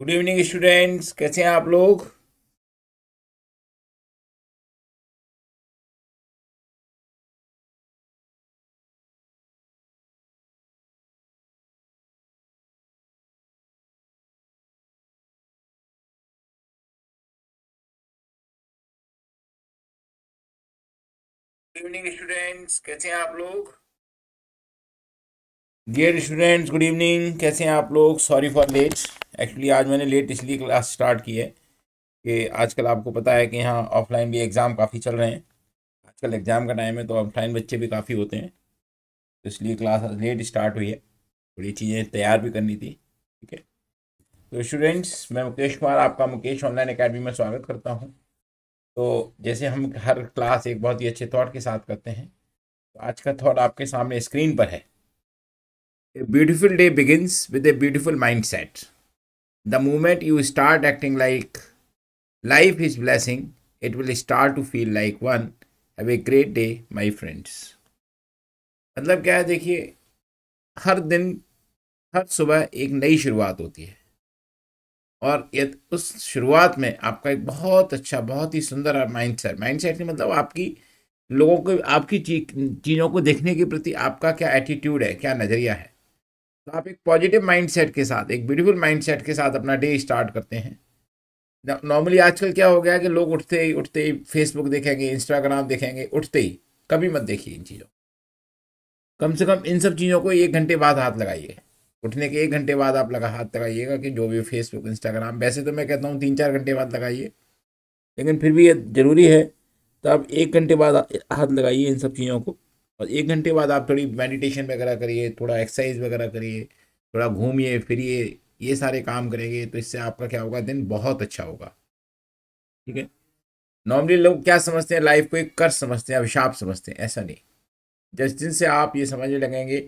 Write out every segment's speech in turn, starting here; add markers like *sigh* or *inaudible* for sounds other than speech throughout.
Good evening students कैसे हैं आप लोग गुड इवनिंग स्टूडेंट्स कैसे हैं आप लोग डियर स्टूडेंट्स गुड इवनिंग कैसे हैं आप लोग सॉरी फॉर लेट एक्चुअली आज मैंने लेट इसलिए क्लास स्टार्ट की है कि आजकल आपको पता है कि यहाँ ऑफलाइन भी एग्ज़ाम काफ़ी चल रहे हैं आजकल एग्ज़ाम का टाइम है तो ऑफलाइन बच्चे भी काफ़ी होते हैं तो इसलिए क्लास लेट स्टार्ट हुई है थोड़ी चीज़ें तैयार भी करनी थी ठीक है तो स्टूडेंट्स मैं मुकेश कुमार आपका मुकेश ऑनलाइन अकेडमी में स्वागत करता हूँ तो जैसे हम हर क्लास एक बहुत ही अच्छे थाट के साथ करते हैं तो आज का थाट आपके सामने स्क्रीन पर है A beautiful day begins with a beautiful mindset. The moment you start acting like life is blessing, it will start to feel like one. Have a great day, my friends. मतलब क्या है देखिए हर दिन हर सुबह एक नई शुरुआत होती है और ये उस शुरुआत में आपका एक बहुत अच्छा बहुत ही सुंदर माइंड सेट माइंड सेट मतलब आपकी लोगों को आपकी चीज़ों को देखने के प्रति आपका क्या एटीट्यूड है क्या नज़रिया है तो आप एक पॉजिटिव माइंडसेट के साथ एक ब्यूटीफुल माइंडसेट के साथ अपना डे स्टार्ट करते हैं नॉर्मली आजकल क्या हो गया कि लोग उठते ही उठते ही फेसबुक देखेंगे इंस्टाग्राम देखेंगे उठते ही कभी मत देखिए इन चीज़ों कम से कम इन सब चीज़ों को एक घंटे बाद हाथ लगाइए उठने के एक घंटे बाद आप लगा हाथ लगाइएगा कि जो भी फेसबुक इंस्टाग्राम वैसे तो मैं कहता हूँ तीन चार घंटे बाद लगाइए लेकिन फिर भी ये ज़रूरी है तो आप एक घंटे बाद हाथ लगाइए इन सब चीज़ों को और एक घंटे बाद आप थोड़ी मेडिटेशन वगैरह करिए थोड़ा एक्सरसाइज वगैरह करिए थोड़ा घूमिए फिरिए ये सारे काम करेंगे तो इससे आपका क्या होगा दिन बहुत अच्छा होगा ठीक है नॉर्मली लोग क्या समझते हैं लाइफ को एक कर समझते हैं अभिशाप समझते हैं ऐसा नहीं जिस दिन से आप ये समझने लगेंगे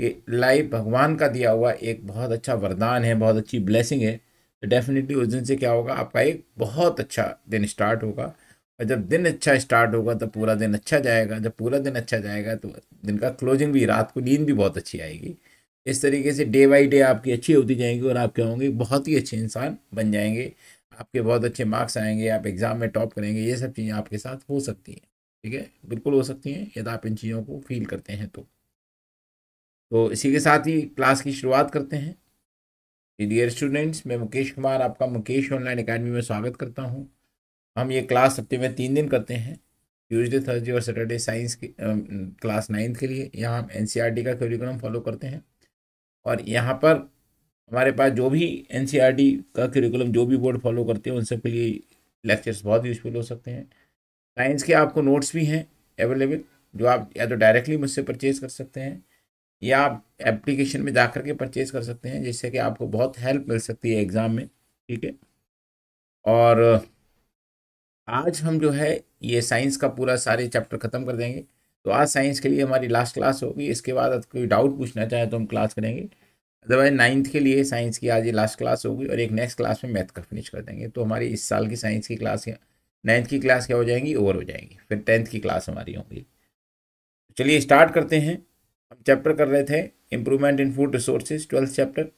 कि लाइफ भगवान का दिया हुआ एक बहुत अच्छा वरदान है बहुत अच्छी ब्लेसिंग है तो डेफिनेटली उस दिन से क्या होगा आपका एक बहुत अच्छा दिन स्टार्ट होगा और जब दिन अच्छा स्टार्ट होगा तो पूरा दिन अच्छा जाएगा जब पूरा दिन अच्छा जाएगा तो दिन का क्लोजिंग भी रात को नींद भी बहुत अच्छी आएगी इस तरीके से डे बाई डे आपकी अच्छी होती जाएंगी और आप क्या होंगे बहुत ही अच्छे इंसान बन जाएंगे आपके बहुत अच्छे मार्क्स आएंगे आप एग्ज़ाम में टॉप करेंगे ये सब चीज़ें आपके साथ हो सकती हैं ठीक है बिल्कुल हो सकती हैं यदि आप इन चीज़ों को फील करते हैं तो तो इसी के साथ ही क्लास की शुरुआत करते हैं डियर स्टूडेंट्स मैं मुकेश कुमार आपका मुकेश ऑनलाइन अकेडमी में स्वागत करता हूँ हम ये क्लास हफ्ते में तीन दिन करते हैं ट्यूजडे थर्सडे और सैटरडे साइंस की क्लास नाइन्थ के लिए यहाँ हम एन e का करिकुलम फॉलो करते हैं और यहाँ पर हमारे पास जो भी एन e का करिकुलम जो भी बोर्ड फॉलो करते हैं उन सब के लिए लेक्चर्स बहुत यूजफुल हो सकते हैं साइंस के आपको नोट्स भी हैं अवेलेबल जो आप या तो डायरेक्टली मुझसे परचेज कर सकते हैं या आप एप्लीकेशन में जा कर के परचेज कर सकते हैं जिससे कि आपको बहुत हेल्प मिल सकती है एग्ज़ाम में ठीक है और आज हम जो है ये साइंस का पूरा सारे चैप्टर ख़त्म कर देंगे तो आज साइंस के लिए हमारी लास्ट क्लास होगी इसके बाद अगर कोई डाउट पूछना चाहे तो हम क्लास करेंगे अदरवाइज नाइन्थ के लिए साइंस की आज ये लास्ट क्लास होगी और एक नेक्स्ट क्लास में मैथ का फिनिश कर देंगे तो हमारी इस साल की साइंस की क्लास नाइन्थ की क्लास क्या हो जाएंगी ओवर हो जाएंगी फिर टेंथ की क्लास हमारी होंगी चलिए स्टार्ट करते हैं हम चैप्टर कर रहे थे improvement in food resources twelfth chapter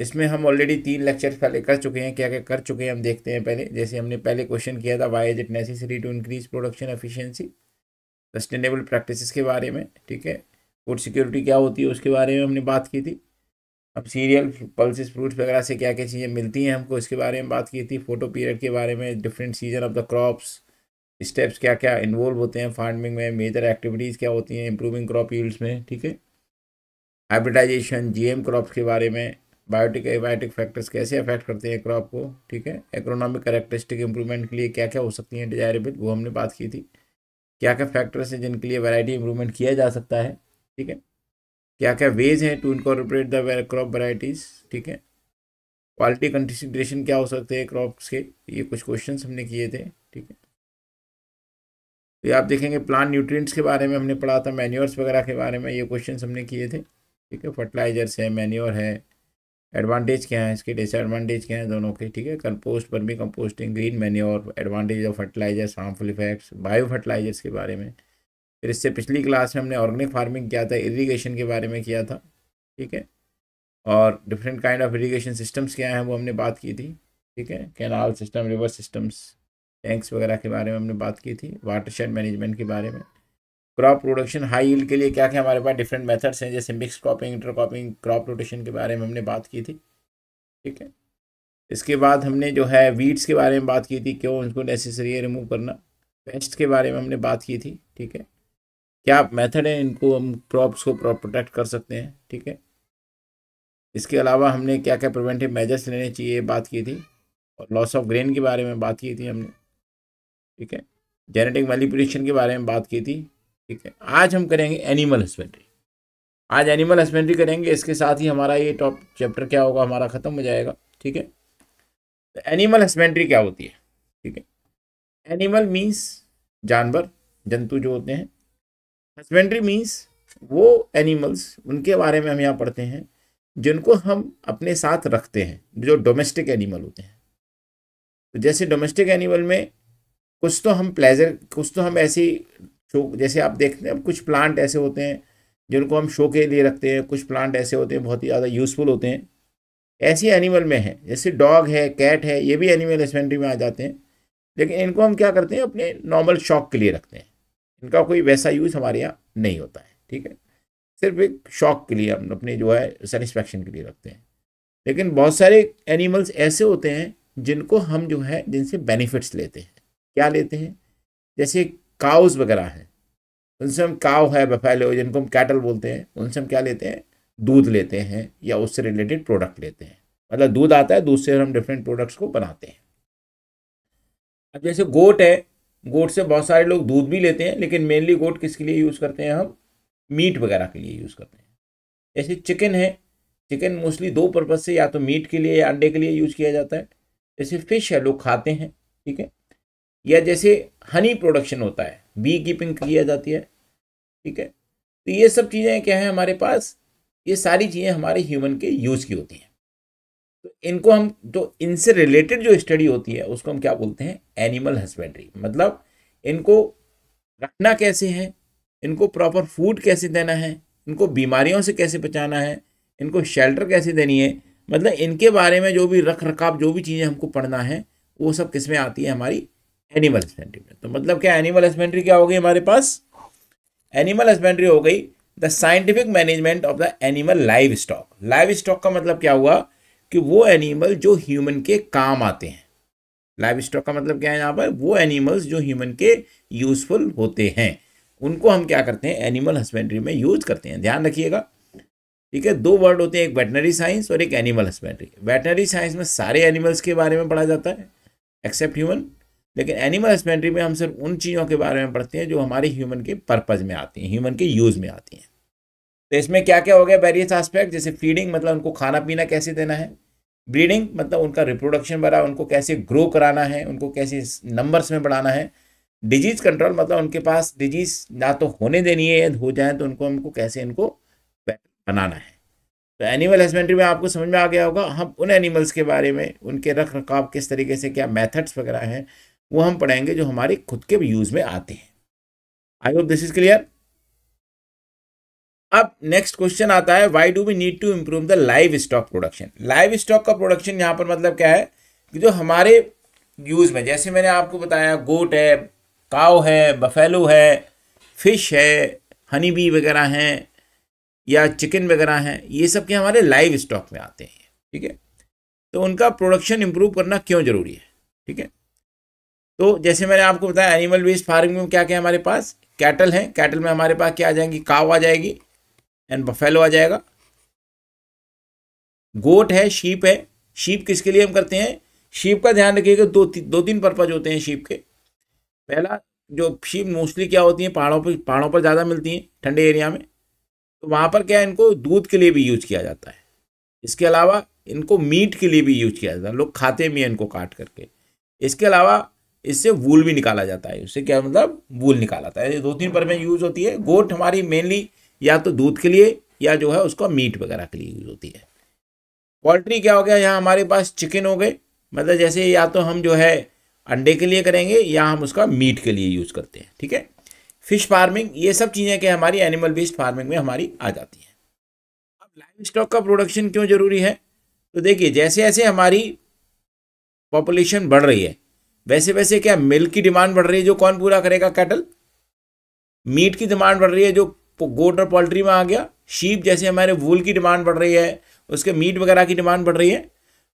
इसमें हम ऑलरेडी तीन लेक्चर पहले कर चुके हैं क्या क्या कर चुके हैं हम देखते हैं पहले जैसे हमने पहले क्वेश्चन किया था why is it necessary to increase production efficiency sustainable practices के बारे में ठीक है फूड सिक्योरिटी क्या होती है उसके बारे में हमने बात की थी अब सीरियल पल्सिस फ्रूट्स वगैरह से क्या क्या चीज़ें मिलती हैं हमको इसके बारे में बात की थी फोटो पीरियड के बारे में different season of the crops steps क्या क्या इन्वॉल्व होते हैं फार्मिंग में मेजर एक्टिविटीज़ क्या होती हैं इंप्रूविंग क्रॉप ईल्ड्स में ठीक है हाइब्रिडाइजेशन जीएम क्रॉप्स के बारे में बायोटिक एबायोटिक फैक्टर्स कैसे अफेक्ट करते हैं क्रॉप को ठीक है इकोनॉमिक करेक्टरिस्टिक इंप्रूवमेंट के लिए क्या क्या हो सकती हैं डिजायरेबल वो हमने बात की थी क्या क्या फैक्टर्स हैं जिनके लिए वैरायटी इंप्रूवमेंट किया जा सकता है ठीक है क्या क्या वेज हैं to incorporate the crop varieties ठीक है क्वालिटी कंसिड्रेशन क्या हो सकते हैं क्रॉप्स के ये कुछ क्वेश्चन हमने किए थे ठीक है तो ये आप देखेंगे प्लांट न्यूट्रिएंट्स के बारे में हमने पढ़ा था मैन्योर्स वगैरह के बारे में ये क्वेश्चन हमने किए थे ठीक है फर्टिलाइजर्स है मैन्योर है एडवांटेज क्या है इसके डिसएडवांटेज क्या है दोनों के ठीक है कंपोस्ट भी कंपोस्टिंग ग्रीन और advantage of fertilizers harmful effects bio fertilizers के बारे में फिर इससे पिछली क्लास में हमने ऑर्गेनिक फार्मिंग किया था इरीगेशन के बारे में किया था ठीक है और different kind of irrigation systems क्या हैं वो हमने बात की थी ठीक है canal system river systems tanks वगैरह के बारे में हमने बात की थी वाटर शेड मैनेजमेंट के बारे में क्रॉप प्रोडक्शन हाई ईल्ड के लिए क्या क्या हमारे पास डिफरेंट मेथड्स हैं जैसे mix cropping intercropping crop rotation के बारे में हमने बात की थी ठीक है इसके बाद हमने जो है वीड्स के बारे में बात की थी क्यों उनको नेसेसरी है रिमूव करना पेस्ट के बारे में हमने बात की थी ठीक है क्या मेथड है इनको हम क्रॉप्स को प्रोटेक्ट कर सकते हैं ठीक है इसके अलावा हमने क्या क्या प्रिवेंटिव मेजर्स लेने चाहिए बात की थी और लॉस ऑफ ग्रेन के बारे में बात की थी हमने ठीक है जेनेटिक मैलिपुलेशन के बारे में बात की थी ठीक है आज हम करेंगे एनिमल हस्बेंड्री आज एनिमल हस्बेंड्री करेंगे इसके साथ ही हमारा ये टॉप चैप्टर क्या होगा हमारा ख़त्म हो जाएगा ठीक है तो एनिमल हस्बेंड्री क्या होती है ठीक है एनिमल मीन्स जानवर जंतु जो होते हैं हस्बेंड्री मीन्स वो एनिमल्स उनके बारे में हम यहाँ पढ़ते हैं जिनको हम अपने साथ रखते हैं जो डोमेस्टिक एनिमल होते हैं तो जैसे डोमेस्टिक एनिमल में कुछ तो हम प्लेजर कुछ तो हम ऐसी शो जैसे आप देखते हैं कुछ प्लांट ऐसे होते हैं जिनको हम शो के लिए रखते हैं कुछ प्लांट ऐसे होते हैं बहुत ही ज़्यादा यूज़फुल होते हैं ऐसे एनिमल में है जैसे डॉग है कैट है ये भी एनिमल हस्बेंड्री में आ जाते हैं लेकिन इनको हम क्या करते हैं अपने नॉर्मल शौक के लिए रखते हैं इनका कोई वैसा यूज़ हमारे यहाँ नहीं होता है ठीक है सिर्फ एक शौक के लिए हम अपने जो है सेटिस्फैक्शन के लिए रखते हैं लेकिन बहुत सारे एनिमल्स ऐसे होते हैं जिनको हम जो है जिनसे बेनिफिट्स लेते हैं क्या लेते हैं जैसे काउस वगैरह हैं उनसे हम काव है हो जिनको हम कैटल बोलते हैं उनसे हम क्या लेते हैं दूध लेते हैं या उससे रिलेटेड प्रोडक्ट लेते हैं मतलब दूध आता है दूध से हम डिफरेंट प्रोडक्ट्स को बनाते हैं अब जैसे गोट है गोट से बहुत सारे लोग दूध भी लेते हैं लेकिन मेनली गोट किसके लिए यूज़ करते हैं हम मीट वगैरह के लिए यूज़ करते हैं जैसे चिकन है चिकन मोस्टली दो पर्पज़ से या तो मीट के लिए या अंडे के लिए यूज़ किया जाता है जैसे फ़िश है लोग खाते हैं ठीक है या जैसे हनी प्रोडक्शन होता है बी कीपिंग किया जाती है ठीक है तो ये सब चीज़ें क्या है हमारे पास ये सारी चीज़ें हमारे ह्यूमन के यूज़ की होती हैं तो इनको हम तो जो इनसे रिलेटेड जो स्टडी होती है उसको हम क्या बोलते हैं एनिमल हस्बेंड्री मतलब इनको रखना कैसे है इनको प्रॉपर फूड कैसे देना है इनको बीमारियों से कैसे बचाना है इनको शेल्टर कैसे देनी है मतलब इनके बारे में जो भी रख रखाव जो भी चीज़ें हमको पढ़ना है वो सब किस में आती है हमारी एनिमल हस्बेंड्री में तो मतलब क्या एनिमल हस्बेंड्री क्या हो गई हमारे पास एनिमल हस्बेंड्री हो गई the scientific management of the animal livestock livestock का मतलब क्या हुआ कि वो एनिमल जो ह्यूमन के काम आते हैं लाइव स्टॉक का मतलब क्या है यहाँ पर वो एनिमल्स जो ह्यूमन के यूजफुल होते हैं उनको हम क्या करते हैं एनिमल हस्बेंड्री में यूज करते हैं ध्यान रखिएगा ठीक है दो वर्ड होते हैं एक वेटनरी साइंस और एक एनिमल हस्बेंड्री वेटनरी साइंस में सारे एनिमल्स के बारे में पढ़ा जाता है एक्सेप्ट ह्यूमन लेकिन एनिमल हस्बेंड्री में हम सिर्फ उन चीज़ों के बारे में पढ़ते हैं जो हमारे ह्यूमन के पर्पज़ में आती हैं ह्यूमन के यूज़ में आती हैं तो इसमें क्या क्या हो गया वेरियस आस्पेक्ट जैसे फीडिंग मतलब उनको खाना पीना कैसे देना है ब्रीडिंग मतलब उनका रिप्रोडक्शन बढ़ा उनको कैसे ग्रो कराना है उनको कैसे नंबर्स में बढ़ाना है डिजीज़ कंट्रोल मतलब उनके पास डिजीज़ ना तो होने देनी है हो जाए तो उनको हमको कैसे इनको बनाना है तो एनिमल हस्बेंड्री में आपको समझ में आ गया होगा हम उन एनिमल्स के बारे में उनके रख रखाव किस तरीके से क्या मेथड्स वगैरह हैं वो हम पढ़ेंगे जो हमारे खुद के यूज में आते हैं I hope this is clear अब नेक्स्ट क्वेश्चन आता है why do we need to improve the livestock production livestock का प्रोडक्शन यहाँ पर मतलब क्या है कि जो हमारे यूज़ में जैसे मैंने आपको बताया गोट है काव है बफेलो है फिश है हनी बी वगैरह हैं या चिकन वगैरह हैं ये सब के हमारे लाइव स्टॉक में आते हैं ठीक है तो उनका प्रोडक्शन इम्प्रूव करना क्यों ज़रूरी है ठीक है तो जैसे मैंने आपको बताया एनिमल वेस्ट फार्मिंग में क्या क्या हमारे पास कैटल हैं कैटल में हमारे पास क्या आ जाएंगी काव आ जाएगी एंड बफेलो आ जाएगा गोट है शीप है शीप किसके लिए हम करते हैं शीप का ध्यान रखिएगा दो ती, दो तीन पर्पज होते हैं शीप के पहला जो शीप मोस्टली क्या होती हैं पहाड़ों पर पहाड़ों पर ज़्यादा मिलती हैं ठंडे एरिया में तो वहाँ पर क्या है इनको दूध के लिए भी यूज किया जाता है इसके अलावा इनको मीट के लिए भी यूज किया जाता है लोग खाते भी हैं इनको काट करके इसके अलावा इससे वूल भी निकाला जाता है उससे क्या मतलब वूल निकाला जाता है दो तीन पर में यूज़ होती है गोट हमारी मेनली या तो दूध के लिए या जो है उसका मीट वगैरह के लिए यूज़ होती है पोल्ट्री क्या हो गया यहाँ हमारे पास चिकन हो गए मतलब जैसे या तो हम जो है अंडे के लिए करेंगे या हम उसका मीट के लिए यूज़ करते हैं ठीक है फिश फार्मिंग ये सब चीज़ें क्या हमारी एनिमल बेस्ड फार्मिंग में हमारी आ जाती हैं अब लाइव स्टॉक का प्रोडक्शन क्यों ज़रूरी है तो देखिए जैसे जैसे हमारी पॉपुलेशन बढ़ रही है वैसे वैसे क्या मिल्क की डिमांड बढ़ रही है जो कौन पूरा करेगा कैटल मीट की डिमांड बढ़ रही है जो गोट और पोल्ट्री में आ गया शीप जैसे हमारे वूल की डिमांड बढ़ रही है उसके मीट वगैरह की डिमांड बढ़ रही है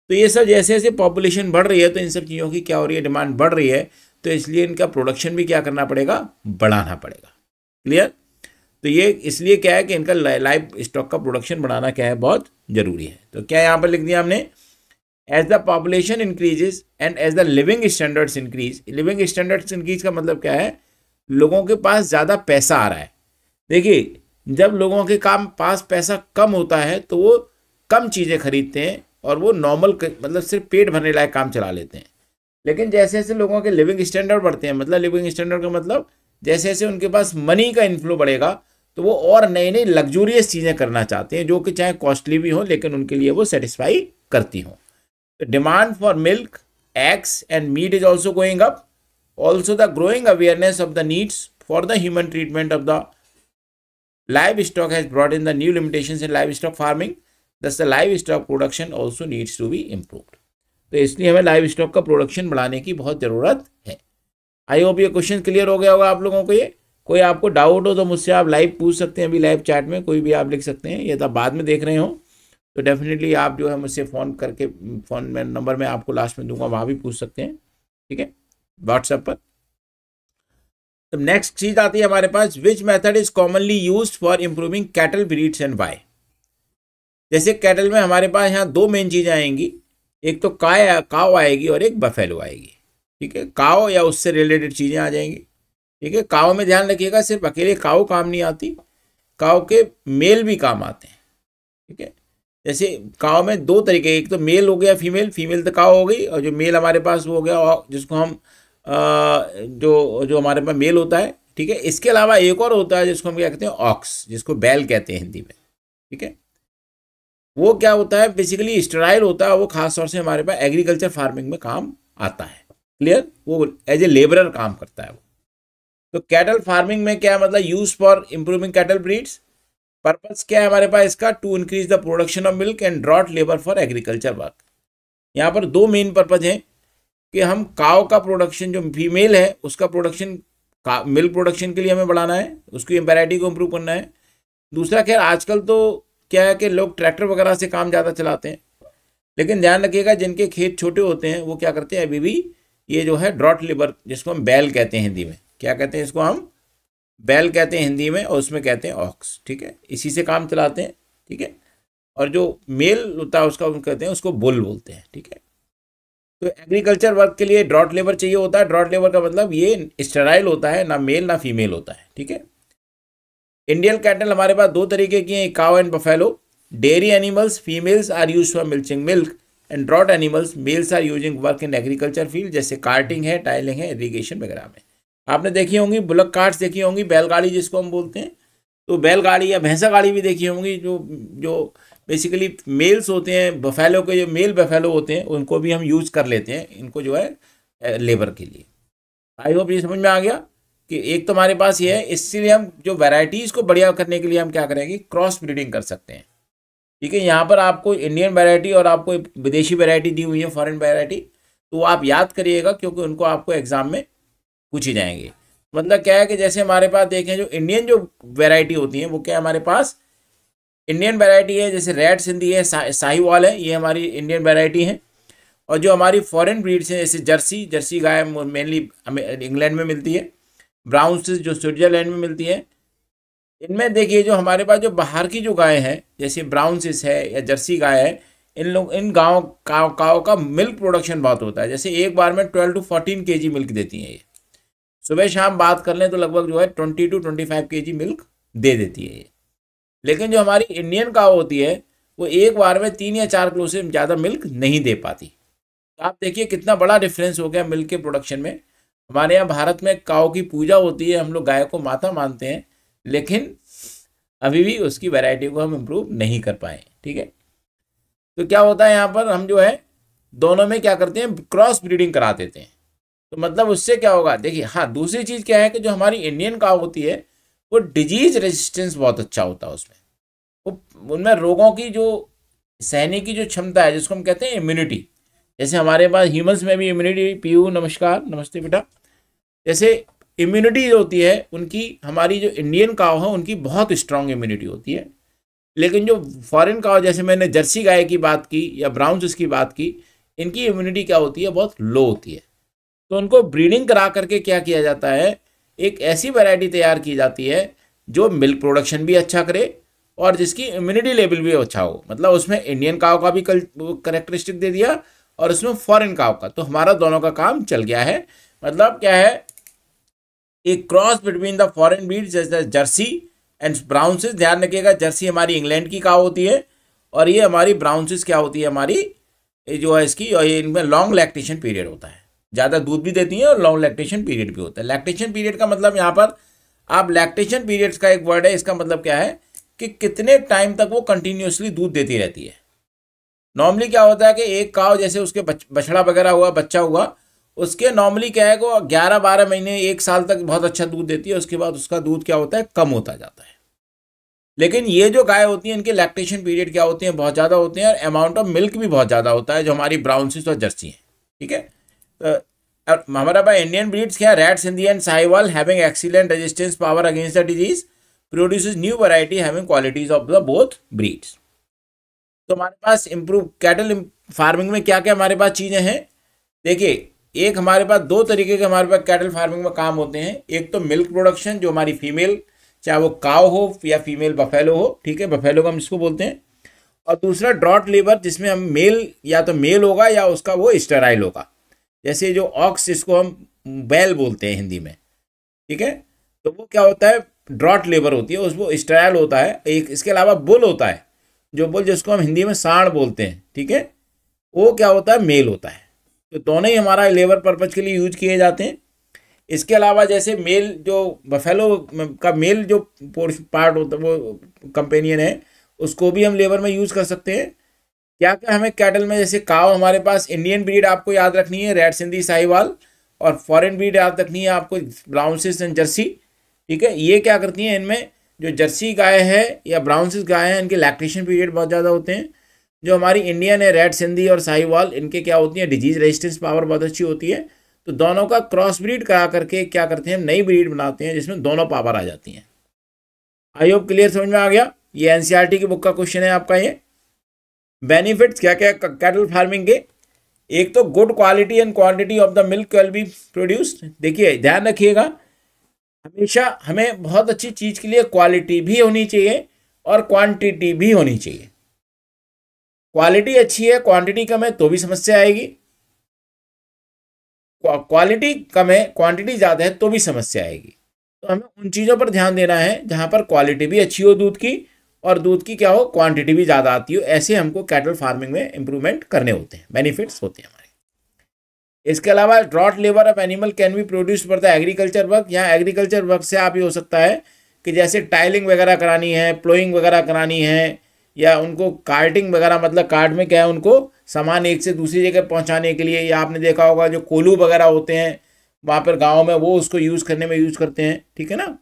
तो ये सब जैसे जैसे पॉपुलेशन बढ़ रही है तो इन सब चीज़ों की क्या हो रही है डिमांड बढ़ रही है तो इसलिए इनका प्रोडक्शन भी क्या करना पड़ेगा बढ़ाना पड़ेगा क्लियर तो ये इसलिए क्या है कि इनका लाइफ स्टॉक का प्रोडक्शन बढ़ाना क्या है बहुत ज़रूरी है तो क्या यहाँ पर लिख दिया हमने as the population increases and as the living standards increase living standards increase का मतलब क्या है लोगों के पास ज़्यादा पैसा आ रहा है देखिए जब लोगों के काम पास पैसा कम होता है तो वो कम चीज़ें खरीदते हैं और वो नॉर्मल मतलब सिर्फ पेट भरने लायक काम चला लेते हैं लेकिन जैसे जैसे लोगों के लिविंग स्टैंडर्ड बढ़ते हैं मतलब लिविंग स्टैंडर्ड का मतलब जैसे जैसे उनके पास मनी का इन्फ्लो बढ़ेगा तो वो और नई नई लग्जूरियस चीज़ें करना चाहते हैं जो कि चाहे कॉस्टली भी हों लेकिन उनके लिए वो सेटिस्फाई करती हों The demand for milk, eggs, and meat is also going up. Also, the growing awareness of the needs for the human treatment of the livestock has brought in the new limitations in livestock farming. Thus, the livestock production also needs to be improved. तो इसलिए हमें live livestock का production बढ़ाने की बहुत ज़रूरत है I hope ये क्वेश्चन क्लियर हो गया होगा आप लोगों को ये कोई आपको डाउट हो तो मुझसे आप लाइव पूछ सकते हैं अभी लाइव चैट में कोई भी आप लिख सकते हैं या तो आप बाद में देख रहे हो तो डेफिनेटली आप जो है मुझसे फ़ोन करके फ़ोन में नंबर में आपको लास्ट में दूंगा वहाँ भी पूछ सकते हैं ठीक है व्हाट्सएप पर तो नेक्स्ट चीज़ आती है हमारे पास which method is commonly use for improving cattle breeds and by जैसे कैटल में हमारे पास यहाँ दो मेन चीज़ें आएंगी एक तो काय काव आएगी और एक बफेलो आएगी ठीक है काओ या उससे रिलेटेड चीज़ें आ जाएंगी ठीक है काव में ध्यान रखिएगा सिर्फ अकेले काओ काम नहीं आती काओ के मेल भी काम आते हैं ठीक है जैसे काव में दो तरीके एक तो मेल हो गया फीमेल फीमेल तो काव हो गई और जो मेल हमारे पास वो हो गया और जिसको हम जो जो हमारे पास मेल होता है ठीक है इसके अलावा एक और होता है जिसको हम क्या कहते हैं ऑक्स जिसको बैल कहते हैं हिंदी में ठीक है वो क्या होता है बेसिकली स्टराइल होता है वो खास तौर से हमारे पास एग्रीकल्चर फार्मिंग में काम आता है क्लियर वो एज ए लेबरर काम करता है वो तो कैटल फार्मिंग में क्या मतलब use for improving cattle breeds purpose क्या है हमारे पास इसका to increase the production of milk and draught labour for agriculture work यहाँ पर दो मेन पर्पज हैं कि हम काव का प्रोडक्शन जो फीमेल है उसका प्रोडक्शन मिल्क प्रोडक्शन के लिए हमें बढ़ाना है उसकी वैरायटी को इम्प्रूव करना है दूसरा खैर आजकल तो क्या है कि लोग ट्रैक्टर वगैरह से काम ज़्यादा चलाते हैं लेकिन ध्यान रखिएगा जिनके खेत छोटे होते हैं वो क्या करते हैं अभी भी ये जो है ड्रॉट लेबर जिसको हम बैल कहते हैं हिंदी में क्या कहते हैं इसको हम बैल कहते हैं हिंदी में और उसमें कहते हैं ऑक्स ठीक है इसी से काम चलाते हैं ठीक है और जो मेल होता है उसका उनको कहते हैं उसको बुल बोलते हैं ठीक है तो एग्रीकल्चर वर्क के लिए ड्रॉट लेबर चाहिए होता है ड्रॉट लेबर का मतलब ये स्टेराइल होता है ना मेल ना फीमेल होता है ठीक है इंडियन कैटल हमारे पास दो तरीके की हैं cow and buffalo dairy animals females are use for milching milk and draught animals males are using work in agriculture field जैसे कार्टिंग है टाइलिंग है इरीगेशन वगैरह में आपने देखी होंगी बुलक कार्ट्स देखी होंगी बैलगाड़ी जिसको हम बोलते हैं तो बैलगाड़ी या भैंसा गाड़ी भी देखी होंगी जो जो बेसिकली मेल्स होते हैं बफेलो के जो मेल बफेलो होते हैं उनको भी हम यूज कर लेते हैं इनको जो है लेबर के लिए आई होप ये समझ में आ गया कि एक तो हमारे पास ये है इसलिए हम जो वेराइटीज़ को बढ़िया करने के लिए हम क्या करेंगे क्रॉस ब्रीडिंग कर सकते हैं ठीक है यहाँ पर आपको इंडियन वेराइटी और आपको विदेशी वेराइटी दी हुई है फॉरेन वेराइटी तो आप याद करिएगा क्योंकि उनको आपको एग्ज़ाम में पूछी जाएंगे मतलब क्या है कि जैसे हमारे पास देखें जो इंडियन जो वेराइटी होती है वो क्या है हमारे पास इंडियन वेराइटी है जैसे रेड सिंधी है सा, साहिवाल है ये हमारी इंडियन वेराइटी है और जो हमारी फॉरेन ब्रीड्स हैं जैसे जर्सी जर्सी गाय मेनली हमें इंग्लैंड में मिलती है ब्राउन जो स्विट्जरलैंड में मिलती है इनमें देखिए जो हमारे पास जो बाहर की जो गाय है जैसे ब्राउन है या जर्सी गाय है इन लोग इन गाँव काव का मिल्क प्रोडक्शन बहुत होता है जैसे एक बार में ट्वेल्व टू फोर्टीन के जी मिल्क देती हैं ये सुबह शाम बात कर लें तो लगभग जो है ट्वेंटी टू ट्वेंटी फाइव के जी मिल्क दे देती है ये लेकिन जो हमारी इंडियन काव होती है वो एक बार में तीन या चार किलो से ज़्यादा मिल्क नहीं दे पाती तो आप देखिए कितना बड़ा डिफरेंस हो गया मिल्क के प्रोडक्शन में हमारे यहाँ भारत में काव की पूजा होती है हम लोग गाय को माता मानते हैं लेकिन अभी भी उसकी वैरायटी को हम इम्प्रूव नहीं कर पाए ठीक है तो क्या होता है यहाँ पर हम जो है दोनों में क्या करते हैं क्रॉस ब्रीडिंग करा देते हैं तो मतलब उससे क्या होगा देखिए हाँ दूसरी चीज़ क्या है कि जो हमारी इंडियन काव होती है वो डिजीज रेजिस्टेंस बहुत अच्छा होता है उसमें वो उनमें रोगों की जो सहने की जो क्षमता है जिसको हम कहते हैं इम्यूनिटी जैसे हमारे पास ह्यूमन्स में भी इम्यूनिटी पीयू नमस्कार नमस्ते बेटा जैसे इम्यूनिटी होती है उनकी हमारी जो इंडियन काव है उनकी बहुत स्ट्रांग इम्यूनिटी होती है लेकिन जो फॉरेन काव जैसे मैंने जर्सी गाय की बात की या ब्राउन की बात की इनकी इम्यूनिटी क्या होती है बहुत लो होती है तो उनको ब्रीडिंग करा करके क्या किया जाता है एक ऐसी वैरायटी तैयार की जाती है जो मिल्क प्रोडक्शन भी अच्छा करे और जिसकी इम्यूनिटी लेवल भी अच्छा हो मतलब उसमें इंडियन काव का भी कल करेक्टरिस्टिक दे दिया और उसमें फॉरेन काव का तो हमारा दोनों का काम चल गया है मतलब क्या है एक क्रॉस बिटवीन द फॉरेन जैसे जर्सी एंड ब्राउनसिस ध्यान रखिएगा जर्सी हमारी इंग्लैंड की काव होती है और ये हमारी ब्राउनसिस क्या होती है हमारी जो है इसकी और ये इनमें लॉन्ग लैक्टेशन पीरियड होता है ज़्यादा दूध भी देती हैं और लॉन्ग लैक्टेशन पीरियड भी होता है लैक्टेशन पीरियड का मतलब यहाँ पर आप लैक्टेशन पीरियड्स का एक वर्ड है इसका मतलब क्या है कि कितने टाइम तक वो कंटिन्यूसली दूध देती रहती है नॉर्मली क्या होता है कि एक काव जैसे उसके बछड़ा वगैरह हुआ बच्चा हुआ उसके नॉर्मली क्या है कि ग्यारह बारह महीने एक साल तक बहुत अच्छा दूध देती है उसके बाद उसका दूध क्या होता है कम होता जाता है लेकिन ये जो गाय होती हैं इनके लैक्टेशन पीरियड क्या होते हैं बहुत ज़्यादा होते हैं और अमाउंट ऑफ मिल्क भी बहुत ज़्यादा होता है जो हमारी ब्राउनसिस और जर्सी हैं ठीक है हमारा पास इंडियन ब्रीड्स क्या Red Sindhi and Sahiwal having excellent resistance power against the disease produce new variety having qualities of the both breeds तो हमारे पास इम्प्रूव कैटल फार्मिंग में क्या क्या हमारे पास चीज़ें हैं देखिए एक हमारे पास दो तरीके के हमारे पास कैटल फार्मिंग में काम होते हैं एक तो मिल्क प्रोडक्शन जो हमारी फीमेल चाहे वो काव हो या फीमेल बफेलो हो ठीक है बफेलो का हम इसको बोलते हैं और दूसरा ड्रॉट लेबर जिसमें हम मेल या तो मेल होगा या उसका वो स्टेराइल होगा जैसे जो ऑक्स इसको हम बैल बोलते हैं हिंदी में ठीक है तो वो क्या होता है ड्रॉट लेबर होती है उसको स्ट्रायल होता है एक इसके अलावा बुल होता है जो बुल जिसको हम हिंदी में साण बोलते हैं ठीक है वो क्या होता है मेल होता है तो दोनों ही हमारा लेबर पर्पज के लिए यूज किए जाते हैं इसके अलावा जैसे मेल जो बफेलो का मेल जो पार्ट होता है वो कंपेनियन है उसको भी हम लेबर में यूज़ कर सकते हैं क्या क्या हमें कैटल में जैसे काव हमारे पास इंडियन ब्रीड आपको याद रखनी है रेड सिंधी साहिवाल और फॉरेन ब्रीड याद रखनी है आपको ब्राउनसिस एंड जर्सी ठीक है ये क्या करती हैं इनमें जो जर्सी गाय है या ब्राउनसिस गाय है इनके लैक्टेशन पीरियड बहुत ज़्यादा होते हैं जो हमारी इंडियन है रेड सिंधी और साहिवाल इनके क्या होती है डिजीज रेजिस्टेंस पावर बहुत अच्छी होती है तो दोनों का क्रॉस ब्रीड करा करके क्या करते हैं नई ब्रीड बनाते हैं जिसमें दोनों पावर आ जाती हैं आई होप क्लियर समझ में आ गया ये एनसीईआरटी e की बुक का क्वेश्चन है आपका ये बेनिफिट्स क्या क्या कैटल फार्मिंग के एक तो good quality and quantity of the milk will be produced देखिए ध्यान रखिएगा हमेशा हमें बहुत अच्छी चीज़ के लिए क्वालिटी भी होनी चाहिए और क्वांटिटी भी होनी चाहिए क्वालिटी अच्छी है क्वांटिटी कम है तो भी समस्या आएगी क्वालिटी कम है क्वांटिटी ज़्यादा है तो भी समस्या आएगी तो हमें उन चीज़ों पर ध्यान देना है जहाँ पर क्वालिटी भी अच्छी हो दूध की और दूध की क्या हो क्वांटिटी भी ज़्यादा आती हो ऐसे हमको कैटल फार्मिंग में इंप्रूवमेंट करने होते हैं बेनिफिट्स होते हैं हमारे इसके अलावा draught labour of animal can be produce for the agriculture work यहाँ एग्रीकल्चर वर्क से आप ये हो सकता है कि जैसे टाइलिंग वगैरह करानी है प्लोइंग वगैरह करानी है या उनको कार्टिंग वगैरह मतलब कार्ट में क्या है उनको सामान एक से दूसरी जगह पहुँचाने के लिए या आपने देखा होगा जो कोलू वगैरह होते हैं वहाँ पर गाँव में वो उसको यूज़ करने में यूज़ करते हैं ठीक है ना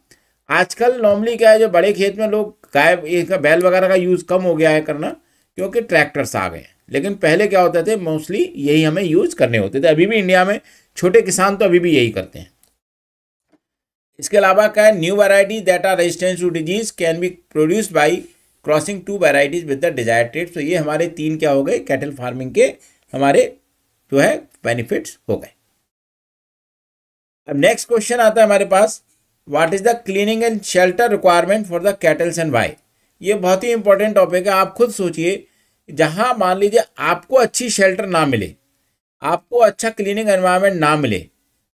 आजकल नॉर्मली क्या है जो बड़े खेत में लोग काय इसका बैल वगैरह का यूज़ कम हो गया है करना क्योंकि ट्रैक्टर्स आ गए लेकिन पहले क्या होते थे मोस्टली यही हमें यूज़ करने होते थे अभी भी इंडिया में छोटे किसान तो अभी भी यही करते हैं इसके अलावा क्या है new variety that are resistance to disease can be produced by crossing two varieties with the desire trait तो ये हमारे तीन क्या हो गए कैटल फार्मिंग के हमारे जो है बेनिफिट्स हो गए अब नेक्स्ट क्वेश्चन आता है हमारे पास what is the cleaning and shelter requirement for the cattles and why ये बहुत ही इंपॉर्टेंट टॉपिक है आप खुद सोचिए जहाँ मान लीजिए आपको अच्छी शेल्टर ना मिले आपको अच्छा क्लीनिंग एनवायरमेंट ना मिले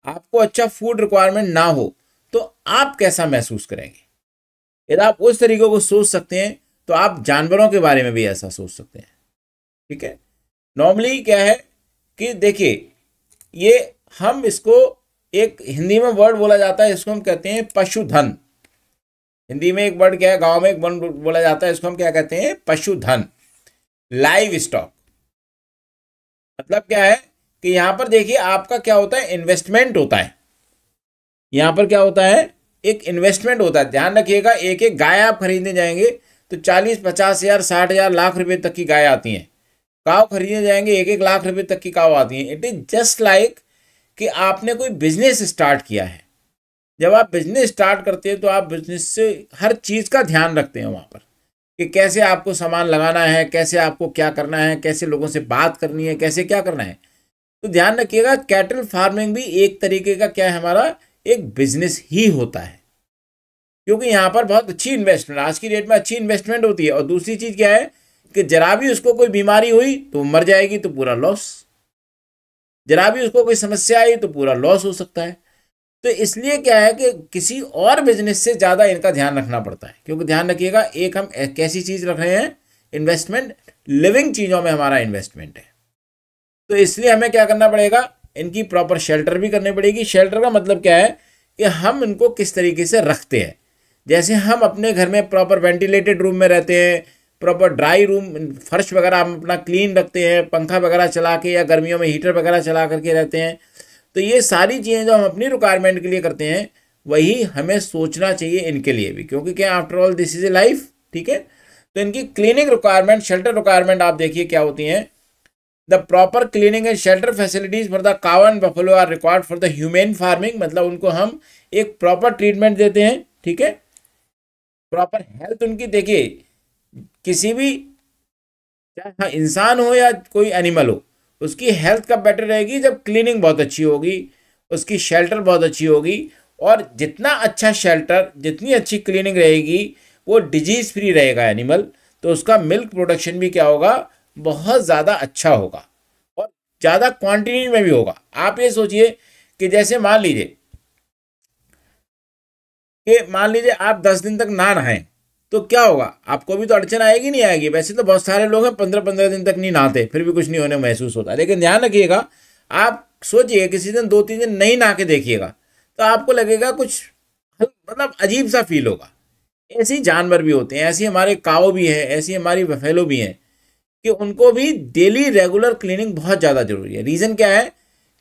आपको अच्छा फूड रिक्वायरमेंट ना हो तो आप कैसा महसूस करेंगे यदि आप उस तरीके को सोच सकते हैं तो आप जानवरों के बारे में भी ऐसा सोच सकते हैं ठीक है नॉर्मली क्या है कि देखिए ये हम इसको एक हिंदी में वर्ड बोला जाता है इसको हम कहते हैं पशुधन हिंदी में एक वर्ड क्या है गांव में एक वर्ड बोला जाता है इसको हम क्या कहते हैं पशुधन लाइव स्टॉक मतलब क्या है कि यहां पर देखिए आपका क्या होता है इन्वेस्टमेंट होता है यहां पर क्या होता है एक इन्वेस्टमेंट होता है ध्यान रखिएगा एक एक गाय आप खरीदने जाएंगे तो चालीस पचास हजार साठ हजार लाख रुपए तक की गाय आती है काव खरीदने जाएंगे एक एक लाख रुपए तक की काव आती है इट इज जस्ट लाइक कि आपने कोई बिजनेस स्टार्ट किया है जब आप बिजनेस स्टार्ट करते हैं तो आप बिजनेस से हर चीज़ का ध्यान रखते हैं वहाँ पर कि कैसे आपको सामान लगाना है कैसे आपको क्या करना है कैसे लोगों से बात करनी है कैसे क्या करना है तो ध्यान रखिएगा कैटल फार्मिंग भी एक तरीके का क्या है हमारा एक बिजनेस ही होता है क्योंकि यहाँ पर बहुत अच्छी इन्वेस्टमेंट आज की डेट में अच्छी इन्वेस्टमेंट होती है और दूसरी चीज़ क्या है कि जरा भी उसको कोई बीमारी हुई तो मर जाएगी तो पूरा लॉस जरा भी उसको कोई समस्या आई तो पूरा लॉस हो सकता है तो इसलिए क्या है कि किसी और बिजनेस से ज़्यादा इनका ध्यान रखना पड़ता है क्योंकि ध्यान रखिएगा एक हम कैसी चीज़ रख रहे हैं इन्वेस्टमेंट लिविंग चीज़ों में हमारा इन्वेस्टमेंट है तो इसलिए हमें क्या करना पड़ेगा इनकी प्रॉपर शेल्टर भी करनी पड़ेगी शेल्टर का मतलब क्या है कि हम इनको किस तरीके से रखते हैं जैसे हम अपने घर में प्रॉपर वेंटिलेटेड रूम में रहते हैं प्रॉपर ड्राई रूम फर्श वगैरह हम अपना क्लीन रखते हैं पंखा वगैरह चला के या गर्मियों में हीटर वगैरह चला करके रहते हैं तो ये सारी चीज़ें जो हम अपनी रिक्वायरमेंट के लिए करते हैं वही हमें सोचना चाहिए इनके लिए भी क्योंकि क्या after all this is a life ठीक है तो इनकी क्लीनिंग रिक्वायरमेंट शेल्टर रिक्वायरमेंट आप देखिए क्या होती हैं the proper cleaning and shelter facilities for the cow and buffalo are required for the humane farming मतलब उनको हम एक प्रॉपर ट्रीटमेंट देते हैं ठीक है प्रॉपर हेल्थ उनकी देखिए किसी भी चाहे हाँ इंसान हो या कोई एनिमल हो उसकी हेल्थ कब बेटर रहेगी जब क्लीनिंग बहुत अच्छी होगी उसकी शेल्टर बहुत अच्छी होगी और जितना अच्छा शेल्टर जितनी अच्छी क्लीनिंग रहेगी वो डिजीज़ फ्री रहेगा एनिमल तो उसका मिल्क प्रोडक्शन भी क्या होगा बहुत ज़्यादा अच्छा होगा और ज़्यादा क्वांटिटी में भी होगा आप ये सोचिए कि जैसे मान लीजिए कि मान लीजिए आप दस दिन तक ना नहाएं तो क्या होगा आपको भी तो अड़चन आएगी नहीं आएगी वैसे तो बहुत सारे लोग हैं पंद्रह पंद्रह दिन तक नहीं नहाते फिर भी कुछ नहीं होने महसूस होता लेकिन ध्यान रखिएगा आप सोचिए किसी दिन दो तीन दिन नहीं नहा के देखिएगा तो आपको लगेगा कुछ मतलब अजीब सा फील होगा ऐसे ही जानवर भी होते हैं ऐसी हमारे काओ भी हैं ऐसी हमारी बफेलो भी हैं कि उनको भी डेली रेगुलर क्लीनिंग बहुत ज़्यादा ज़रूरी है रीज़न क्या है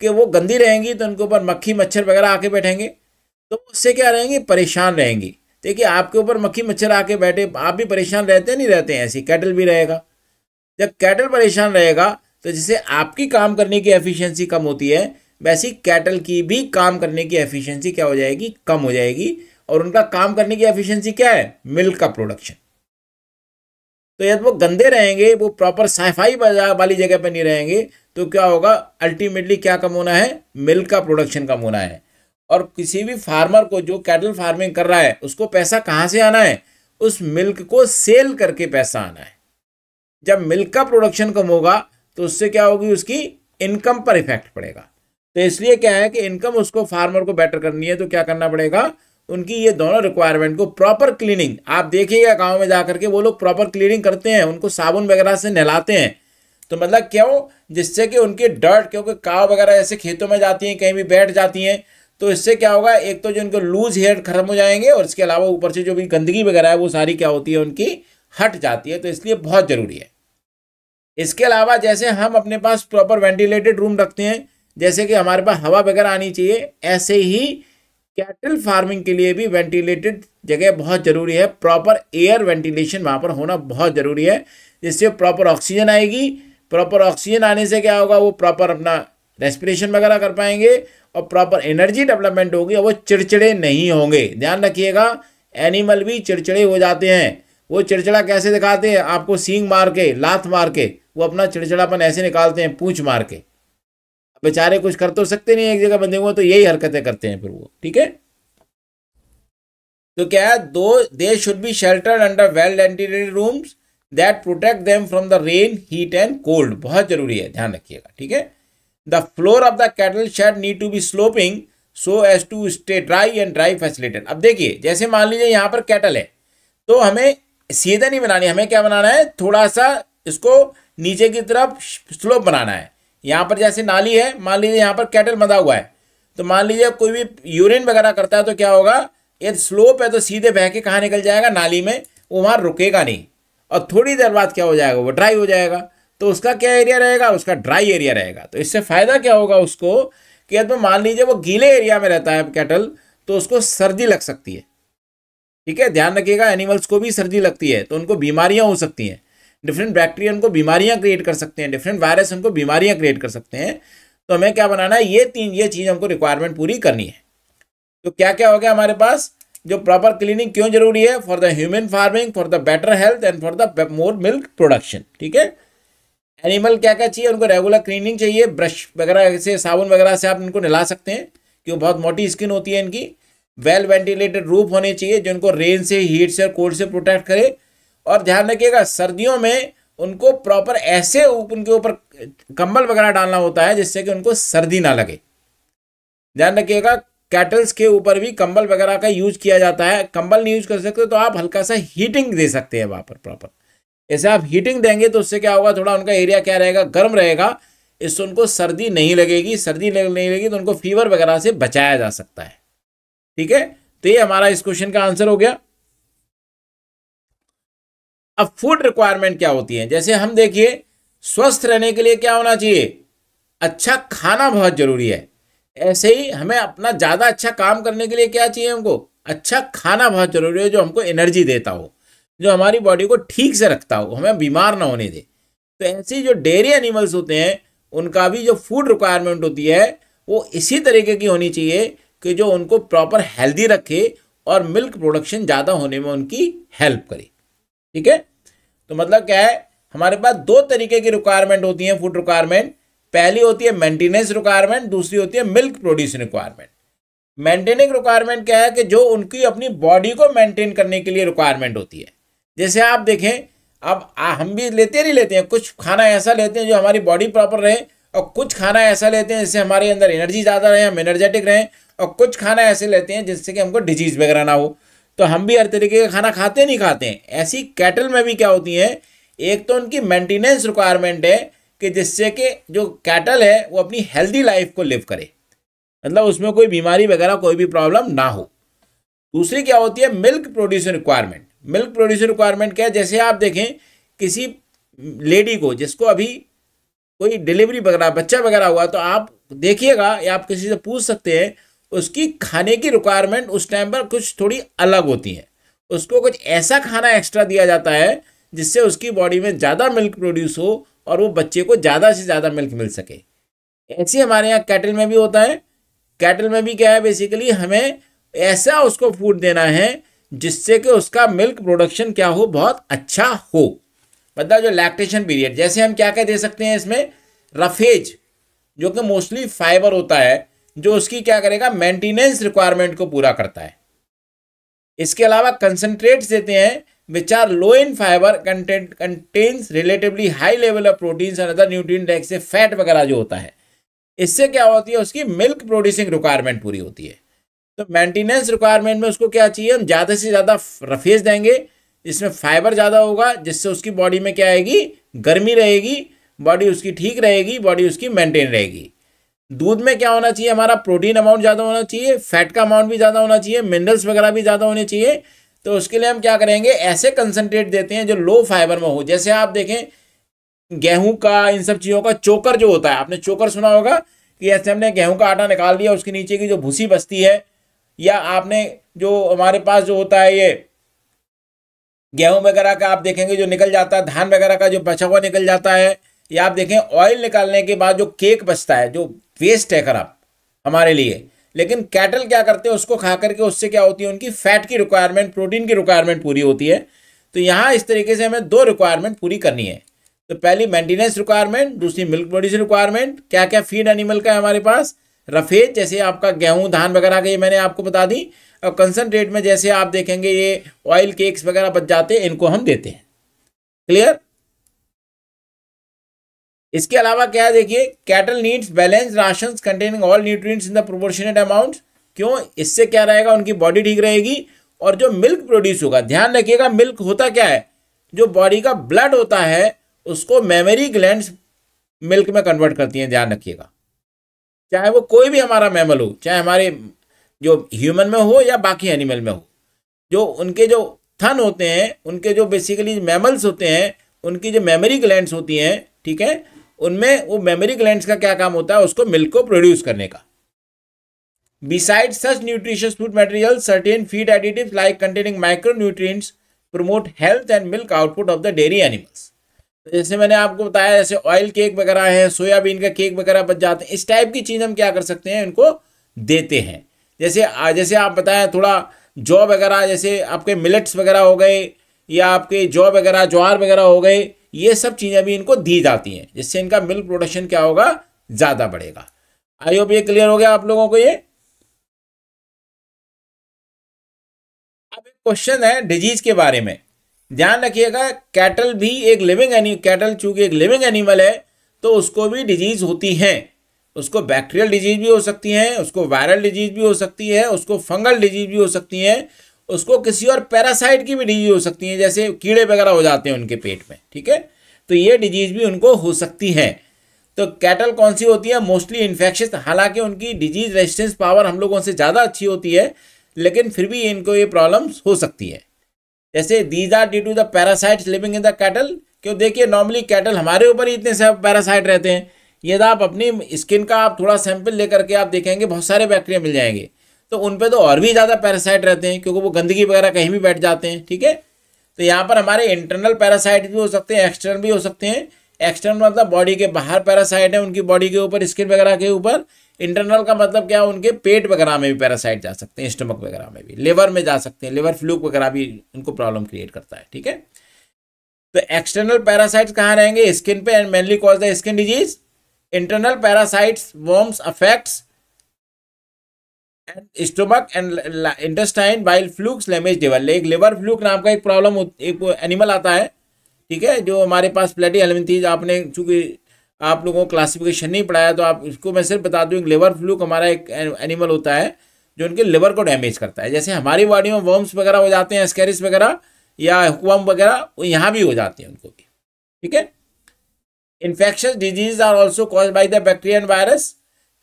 कि वो गंदी रहेंगी तो उनके ऊपर मक्खी मच्छर वगैरह आके बैठेंगे तो उससे क्या रहेंगी परेशान रहेंगी देखिए आपके ऊपर मक्खी मच्छर आके बैठे आप भी परेशान रहते नहीं रहते हैं ऐसी कैटल भी रहेगा जब कैटल परेशान रहेगा तो जैसे आपकी काम करने की एफिशिएंसी कम होती है वैसी कैटल की भी काम करने की एफिशिएंसी क्या हो जाएगी कम हो जाएगी और उनका काम करने की एफिशिएंसी क्या है मिल्क का प्रोडक्शन तो यदि वो गंदे रहेंगे वो प्रॉपर साफाई वाली जगह पर नहीं रहेंगे तो क्या होगा अल्टीमेटली क्या कम होना है मिल्क का प्रोडक्शन कम होना है और किसी भी फार्मर को जो कैटल फार्मिंग कर रहा है उसको पैसा कहाँ से आना है उस मिल्क को सेल करके पैसा आना है जब मिल्क का प्रोडक्शन कम होगा तो उससे क्या होगी उसकी इनकम पर इफेक्ट पड़ेगा तो इसलिए क्या है कि इनकम उसको फार्मर को बेटर करनी है तो क्या करना पड़ेगा उनकी ये दोनों रिक्वायरमेंट को प्रॉपर क्लीनिंग आप देखिएगा गांव में जा करके वो लोग प्रॉपर क्लीनिंग करते हैं उनको साबुन वगैरह से नहलाते हैं तो मतलब क्यों जिससे कि उनके डर्ट क्योंकि काव वगैरह ऐसे खेतों में जाती हैं कहीं भी बैठ जाती हैं तो इससे क्या होगा एक तो जो इनके लूज हेयर खत्म हो जाएंगे और इसके अलावा ऊपर से जो भी गंदगी वगैरह है वो सारी क्या होती है उनकी हट जाती है तो इसलिए बहुत ज़रूरी है इसके अलावा जैसे हम अपने पास प्रॉपर वेंटिलेटेड रूम रखते हैं जैसे कि हमारे पास हवा वगैरह आनी चाहिए ऐसे ही कैटल फार्मिंग के लिए भी वेंटिलेटेड जगह बहुत ज़रूरी है प्रॉपर एयर वेंटिलेशन वहाँ पर होना बहुत ज़रूरी है जिससे प्रॉपर ऑक्सीजन आएगी प्रॉपर ऑक्सीजन आने से क्या होगा वो प्रॉपर अपना रेस्पिरेशन वगैरह कर पाएंगे और प्रॉपर एनर्जी डेवलपमेंट होगी और वो चिड़चिड़े नहीं होंगे ध्यान रखिएगा एनिमल भी चिड़चिड़े हो जाते हैं वो चिड़चिड़ा कैसे दिखाते हैं आपको सींग मार के लात मार के वो अपना चिड़चिड़ापन ऐसे निकालते हैं पूछ मार के बेचारे कुछ कर तो सकते नहीं एक जगह बंधे हुए तो यही हरकतें करते हैं फिर वो ठीक है तो क्या है दो they should be sheltered under well ventilated rooms that protect them from the rain heat and cold बहुत जरूरी है ध्यान रखिएगा ठीक है The floor of the cattle shed need to be sloping so as to stay dry and dry facilitated. अब देखिए जैसे मान लीजिए यहाँ पर कैटल है तो हमें सीधा नहीं बनानी हमें क्या बनाना है थोड़ा सा इसको नीचे की तरफ स्लोप बनाना है यहाँ पर जैसे नाली है मान लीजिए यहाँ पर कैटल मदा हुआ है तो मान लीजिए कोई भी यूरिन वगैरह करता है तो क्या होगा यदि स्लोप है तो सीधे बह के कहाँ निकल जाएगा नाली में वो वहाँ रुकेगा नहीं और थोड़ी देर बाद क्या हो जाएगा वो ड्राई हो जाएगा तो उसका क्या एरिया रहेगा उसका ड्राई एरिया रहेगा तो इससे फ़ायदा क्या होगा उसको कि अब मान लीजिए वो गीले एरिया में रहता है कैटल तो उसको सर्दी लग सकती है ठीक है ध्यान रखिएगा एनिमल्स को भी सर्दी लगती है तो उनको बीमारियां हो सकती हैं डिफरेंट बैक्टीरिया उनको बीमारियां क्रिएट कर सकते हैं डिफरेंट वायरस उनको बीमारियां क्रिएट कर सकते हैं तो हमें क्या बनाना है ये तीन ये चीज़ हमको रिक्वायरमेंट पूरी करनी है तो क्या क्या हो गया हमारे पास जो प्रॉपर क्लीनिंग क्यों जरूरी है for the human farming for the better health and for the more milk production ठीक है एनिमल क्या क्या चाहिए उनको रेगुलर क्लीनिंग चाहिए ब्रश वगैरह से साबुन वगैरह से आप इनको नहला सकते हैं क्यों बहुत मोटी स्किन होती है इनकी वेल वेंटिलेटेड रूप होने चाहिए जो इनको रेन से हीट से और कोल्ड से प्रोटेक्ट करे और ध्यान रखिएगा सर्दियों में उनको प्रॉपर ऐसे उनके ऊपर कंबल वगैरह डालना होता है जिससे कि उनको सर्दी ना लगे ध्यान रखिएगा कैटल्स के ऊपर भी कंबल वगैरह का यूज किया जाता है कंबल नहीं यूज कर सकते तो आप हल्का सा हीटिंग दे सकते हैं वहाँ पर प्रॉपर ऐसे आप हीटिंग देंगे तो उससे क्या होगा थोड़ा उनका एरिया क्या रहेगा गर्म रहेगा इससे उनको सर्दी नहीं लगेगी सर्दी नहीं लगेगी तो उनको फीवर वगैरह से बचाया जा सकता है ठीक है तो ये हमारा इस क्वेश्चन का आंसर हो गया अब फूड रिक्वायरमेंट क्या होती है जैसे हम देखिए स्वस्थ रहने के लिए क्या होना चाहिए अच्छा खाना बहुत जरूरी है ऐसे ही हमें अपना ज़्यादा अच्छा काम करने के लिए क्या चाहिए हमको अच्छा खाना बहुत जरूरी है जो हमको एनर्जी देता हो जो हमारी बॉडी को ठीक से रखता हो हमें बीमार ना होने दे तो ऐसे जो डेयरी एनिमल्स होते हैं उनका भी जो फूड रिक्वायरमेंट होती है वो इसी तरीके की होनी चाहिए कि जो उनको प्रॉपर हेल्दी रखे और मिल्क प्रोडक्शन ज़्यादा होने में उनकी हेल्प करे ठीक है तो मतलब क्या है हमारे पास दो तरीके की रिक्वायरमेंट होती है फूड रिक्वायरमेंट पहली होती है मेंटेनेंस रिक्वायरमेंट दूसरी होती है milk produce requirement maintaining requirement क्या है कि जो उनकी अपनी बॉडी को मेंटेन करने के लिए रिक्वायरमेंट होती है जैसे आप देखें अब हम भी लेते नहीं लेते हैं कुछ खाना ऐसा लेते हैं जो हमारी बॉडी प्रॉपर रहे और कुछ खाना ऐसा लेते हैं जिससे हमारे अंदर एनर्जी ज़्यादा रहे हम एनर्जेटिक रहें और कुछ खाना ऐसे लेते हैं जिससे कि हमको डिजीज़ वगैरह ना हो तो हम भी हर तरीके का खाना खाते नहीं खाते हैं ऐसी कैटल में भी क्या होती हैं एक तो उनकी मेंटेनेंस रिक्वायरमेंट है कि जिससे कि जो कैटल है वो अपनी हेल्दी लाइफ को लिव करे मतलब उसमें कोई बीमारी वगैरह कोई भी प्रॉब्लम ना हो दूसरी क्या होती है milk producer requirement milk producer requirement क्या है जैसे आप देखें किसी लेडी को जिसको अभी कोई डिलीवरी वगैरह बच्चा वगैरह हुआ तो आप देखिएगा या आप किसी से पूछ सकते हैं उसकी खाने की रिक्वायरमेंट उस टाइम पर कुछ थोड़ी अलग होती है उसको कुछ ऐसा खाना एक्स्ट्रा दिया जाता है जिससे उसकी बॉडी में ज़्यादा मिल्क प्रोड्यूस हो और वो बच्चे को ज़्यादा से ज़्यादा मिल्क मिल सके ऐसे हमारे यहाँ कैटल में भी होता है कैटल में भी क्या है बेसिकली हमें ऐसा उसको फूड देना है जिससे कि उसका मिल्क प्रोडक्शन क्या हो बहुत अच्छा हो मतलब जो लैक्टेशन पीरियड जैसे हम क्या क्या दे सकते हैं इसमें रफेज जो कि मोस्टली फाइबर होता है जो उसकी क्या करेगा मेंटेनेंस रिक्वायरमेंट को पूरा करता है इसके अलावा कंसनट्रेट्स देते हैं which are low in fibre content contains relatively high level of proteins and other nutrients fat वगैरह जो होता है इससे क्या होती है उसकी मिल्क प्रोड्यूसिंग रिक्वायरमेंट पूरी होती है तो मेंटेनेंस रिक्वायरमेंट में उसको क्या चाहिए हम ज़्यादा से ज़्यादा रफेज देंगे इसमें फाइबर ज़्यादा होगा जिससे उसकी बॉडी में क्या आएगी गर्मी रहेगी बॉडी उसकी ठीक रहेगी बॉडी उसकी मेंटेन रहेगी दूध में क्या होना चाहिए हमारा प्रोटीन अमाउंट ज़्यादा होना चाहिए फैट का अमाउंट भी ज़्यादा होना चाहिए मिनरल्स वगैरह भी ज़्यादा होने चाहिए तो उसके लिए हम क्या करेंगे ऐसे कंसनट्रेट देते हैं जो लो फाइबर में हो जैसे आप देखें गेहूँ का इन सब चीज़ों का चोकर जो होता है आपने चोकर सुना होगा कि ऐसे हमने गेहूँ का आटा निकाल दिया उसके नीचे की जो भूसी बस्ती है या आपने जो हमारे पास जो होता है ये गेहूं वगैरह का आप देखेंगे जो निकल जाता है धान वगैरह का जो बचा हुआ निकल जाता है या आप देखें ऑयल निकालने के बाद जो केक बचता है जो वेस्ट है खराब हमारे लिए लेकिन कैटल क्या करते हैं उसको खा करके उससे क्या होती है उनकी फैट की रिक्वायरमेंट प्रोटीन की रिक्वायरमेंट पूरी होती है तो यहाँ इस तरीके से हमें दो रिक्वायरमेंट पूरी करनी है तो पहली मेंटेनेंस रिक्वायरमेंट दूसरी मिल्क प्रोड्यूस रिक्वायरमेंट क्या क्या फीड एनिमल का है हमारे पास रफेद जैसे आपका गेहूं धान वगैरह का ये मैंने आपको बता दी और कंसनट्रेट में जैसे आप देखेंगे ये ऑयल केक्स वगैरह बच जाते हैं इनको हम देते हैं क्लियर इसके अलावा क्या देखिए cattle needs balance ration containing all nutrients in the proportionate amount क्यों इससे क्या रहेगा उनकी बॉडी ठीक रहेगी और जो मिल्क प्रोड्यूस होगा ध्यान रखिएगा मिल्क होता क्या है जो बॉडी का ब्लड होता है उसको मेमोरी ग्लैंड मिल्क में कन्वर्ट करती हैं ध्यान रखिएगा चाहे वो कोई भी हमारा मैमल हो चाहे हमारे जो ह्यूमन में हो या बाकी एनिमल में हो जो उनके जो थन होते हैं उनके जो बेसिकली मैमल्स होते हैं उनकी जो मेमोरी ग्लैंड्स होती हैं ठीक है उनमें वो मेमोरी ग्लैंड्स का क्या काम होता है उसको मिल्क को प्रोड्यूस करने का besides such nutritious food material certain feed additive like containing micro nutrients promote health and milk output of the dairy animals तो जैसे मैंने आपको बताया जैसे ऑयल केक वगैरह है सोयाबीन का केक वगैरह बच जाते हैं इस टाइप की चीज़ हम क्या कर सकते हैं इनको देते हैं जैसे जैसे आप बताएं थोड़ा जौ वगैरह जैसे आपके मिलेट्स वगैरह हो गए या आपके जौ वगैरह ज्वार वगैरह हो गए ये सब चीज़ें भी इनको दी जाती हैं जिससे इनका मिल्क प्रोडक्शन क्या होगा ज़्यादा बढ़ेगा आई होप ये क्लियर हो गया आप लोगों को ये अब एक क्वेश्चन है डिजीज के बारे में ध्यान रखिएगा कैटल भी एक लिविंग एनि कैटल चूंकि एक लिविंग एनिमल है तो उसको भी डिजीज होती है उसको बैक्टीरियल डिजीज भी हो सकती है उसको वायरल डिजीज भी हो सकती है उसको फंगल डिजीज भी हो सकती है उसको किसी और पैरासाइट की भी डिजीज हो सकती है जैसे कीड़े वगैरह हो जाते हैं उनके पेट में ठीक है तो ये डिजीज भी उनको हो सकती है तो कैटल कौन सी होती है मोस्टली इन्फेक्शस हालांकि उनकी डिजीज रेजिस्टेंस पावर हम लोगों से ज़्यादा अच्छी होती है लेकिन फिर भी इनको ये प्रॉब्लम्स हो सकती है जैसे these are due to the parasite living in the cattle क्यों देखिए नॉर्मली कैटल हमारे ऊपर ही इतने सब पैरासाइट रहते हैं यदि आप अपनी स्किन का आप थोड़ा सैंपल लेकर के आप देखेंगे बहुत सारे बैक्टीरिया मिल जाएंगे तो उन पर तो और भी ज़्यादा पैरासाइट रहते हैं क्योंकि वो गंदगी वगैरह कहीं भी बैठ जाते हैं ठीक है तो यहाँ पर हमारे इंटरनल पैरासाइट भी हो सकते हैं एक्सटर्नल भी हो सकते हैं एक्सटर्नल मतलब बॉडी के बाहर पैरासाइट है उनकी बॉडी के ऊपर स्किन वगैरह के ऊपर इंटरनल का मतलब क्या है उनके पेट वगैरह में भी पैरासाइट जा सकते हैं स्टमक वगैरह में भी लिवर में जा सकते हैं लिवर फ्लूक वगैरह भी उनको प्रॉब्लम क्रिएट करता है ठीक है तो एक्सटर्नल पैरासाइट्स कहाँ रहेंगे स्किन पे and mainly cause the skin disease internal parasites worms affects and stomach and intestine while flukes damage liver एक लिवर फ्लूक नाम का एक प्रॉब्लम एक एनिमल आता है ठीक है जो हमारे पास प्लेटी एलमिथीज आपने चूंकि आप लोगों को क्लासिफिकेशन नहीं पढ़ाया तो आप इसको मैं सिर्फ बता दूँ लिवर फ्लूक हमारा एक एनिमल होता है जो उनके लिवर को डैमेज करता है जैसे हमारी बॉडी में वर्म्स वगैरह हो जाते हैं स्कैरिस वगैरह या हुम वगैरह वो यहाँ भी हो जाते हैं उनको भी ठीक है infection disease are also cause by the bacteria and virus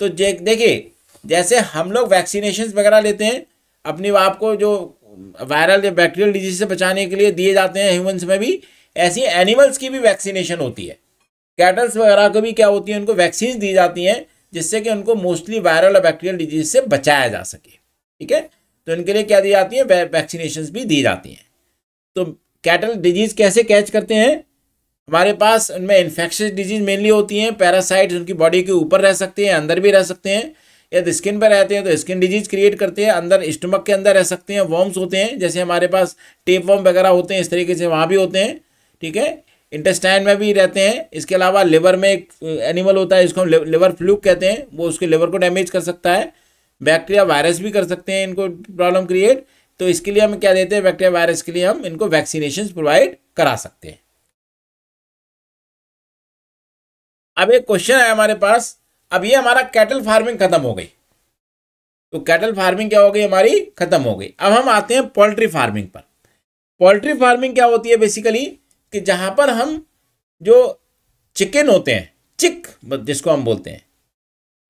तो देखिए जैसे हम लोग वैक्सीनेशन वगैरह लेते हैं अपनी आपको जो वायरल या बैक्टीरियल डिजीज से बचाने के लिए दिए जाते हैं ह्यूमन्स में भी ऐसी एनिमल्स की भी वैक्सीनेशन होती है कैटल्स वगैरह को भी क्या होती है उनको वैक्सीन दी जाती हैं जिससे कि उनको मोस्टली वायरल और बैक्टीरियल डिजीज से बचाया जा सके ठीक है तो इनके लिए क्या दी जाती है वैक्सीनेशन भी दी जाती हैं तो कैटल डिजीज कैसे कैच करते हैं हमारे पास उनमें इन्फेक्शस डिजीज मेनली होती हैं पैरासाइट्स उनकी बॉडी के ऊपर रह सकते हैं अंदर भी रह सकते हैं यदि स्किन तो पर रहते हैं तो स्किन डिजीज क्रिएट करते हैं अंदर स्टमक के अंदर रह सकते हैं वॉर्म्स होते हैं जैसे हमारे पास टेप वॉर्म वगैरह होते हैं इस तरीके से वहाँ भी होते हैं ठीक है इंटेस्टाइन में भी रहते हैं इसके अलावा लिवर में एक एनिमल होता है जिसको हम लिवर फ्लूक कहते हैं वो उसके लिवर को डैमेज कर सकता है बैक्टीरिया वायरस भी कर सकते हैं इनको प्रॉब्लम क्रिएट तो इसके लिए हम क्या देते हैं बैक्टीरिया वायरस के लिए हम इनको वैक्सीनेशन प्रोवाइड करा सकते हैं अब एक क्वेश्चन है हमारे पास अब ये हमारा कैटल फार्मिंग खत्म हो गई तो कैटल फार्मिंग क्या हो गई हमारी खत्म हो गई अब हम आते हैं पोल्ट्री फार्मिंग पर पोल्ट्री फार्मिंग क्या होती है बेसिकली कि जहाँ पर हम जो चिकन होते हैं चिक जिसको हम बोलते हैं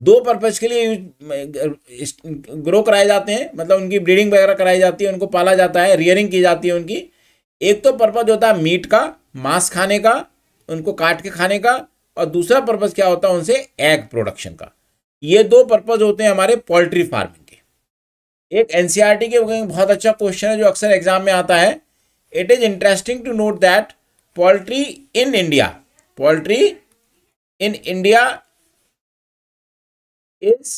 दो पर्पज़ के लिए ग्रो कराए जाते हैं मतलब उनकी ब्रीडिंग वगैरह कराई जाती है उनको पाला जाता है रियरिंग की जाती है उनकी एक तो पर्पज़ होता है मीट का मांस खाने का उनको काट के खाने का और दूसरा पर्पज़ क्या होता है उनसे एग प्रोडक्शन का ये दो पर्पज़ होते हैं हमारे पोल्ट्री फार्मिंग के एक एन e के बहुत अच्छा क्वेश्चन है जो अक्सर एग्जाम में आता है it is interesting to note that poultry in India poultry in India is